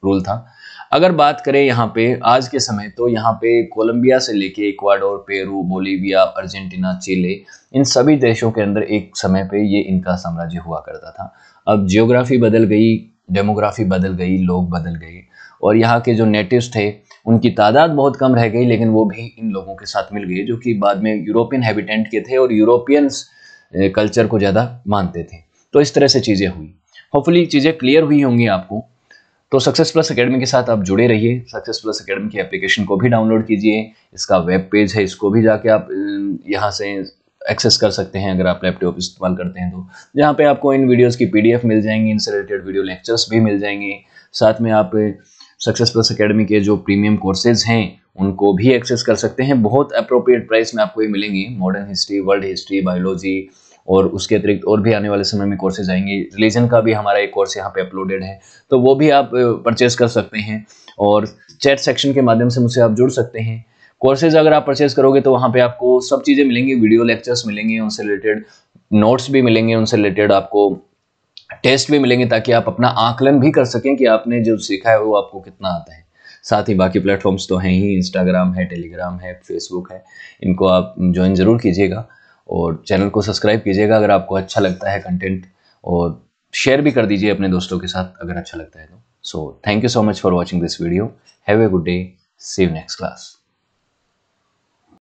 रूल था अगर बात करें यहाँ पे आज के समय तो यहाँ पे कोलंबिया से लेके Ecuador Peru Bolivia Argentina Chile इन सभी देशों के अंदर एक समय पे ये इनका साम्राज्य हुआ करता था अब जियोग्राफी बदल गई डेमोग्राफी बदल गई लोग बदल गए और यहाँ के जो नेटिव थे उनकी तादाद बहुत कम रह गई लेकिन वो भी इन लोगों के साथ मिल गई जो कि बाद में यूरोपियन हैबिटेंट के थे और यूरोपियंस कल्चर को ज़्यादा मानते थे तो इस तरह से चीज़ें हुई होपफुली चीज़ें क्लियर हुई होंगी आपको तो सक्सेस प्लस अकेडमी के साथ आप जुड़े रहिए सक्सेस प्लस अकेडमी की एप्लीकेशन को भी डाउनलोड कीजिए इसका वेब पेज है इसको भी जाके आप यहाँ से एक्सेस कर सकते हैं अगर आप लैपटॉप इस्तेमाल करते हैं तो जहाँ पे आपको इन वीडियोस की पीडीएफ मिल जाएंगी इनसे रिलेटेड वीडियो लेक्चर्स भी मिल जाएंगे साथ में आप सक्सेस प्लस अकेडमी के जो प्रीमियम कोर्सेज हैं उनको भी एक्सेस कर सकते हैं बहुत अप्रोप्रिएट प्राइस में आपको ये मिलेंगी modern history world history biology और उसके अतिरिक्त और भी आने वाले समय में कोर्सेज आएंगे रिलीजन का भी हमारा एक कोर्स यहाँ पे अपलोडेड है तो वो भी आप परचेज कर सकते हैं और चैट सेक्शन के माध्यम से मुझसे आप जुड़ सकते हैं कोर्सेज अगर आप परचेज करोगे तो वहाँ पे आपको सब चीज़ें मिलेंगी वीडियो लेक्चर्स मिलेंगे उनसे रिलेटेड नोट्स भी मिलेंगे उनसे रिलेटेड आपको टेस्ट भी मिलेंगे ताकि आप अपना आकलन भी कर सकें कि आपने जो सीखा है वो आपको कितना आता है साथ ही बाकी प्लेटफॉर्म्स तो हैं ही इंस्टाग्राम है टेलीग्राम है फेसबुक है इनको आप ज्वाइन ज़रूर कीजिएगा और चैनल को सब्सक्राइब कीजिएगा अगर आपको अच्छा लगता है कंटेंट और शेयर भी कर दीजिए अपने दोस्तों के साथ अगर अच्छा लगता है तो so thank you so much for watching this video have a good day see next class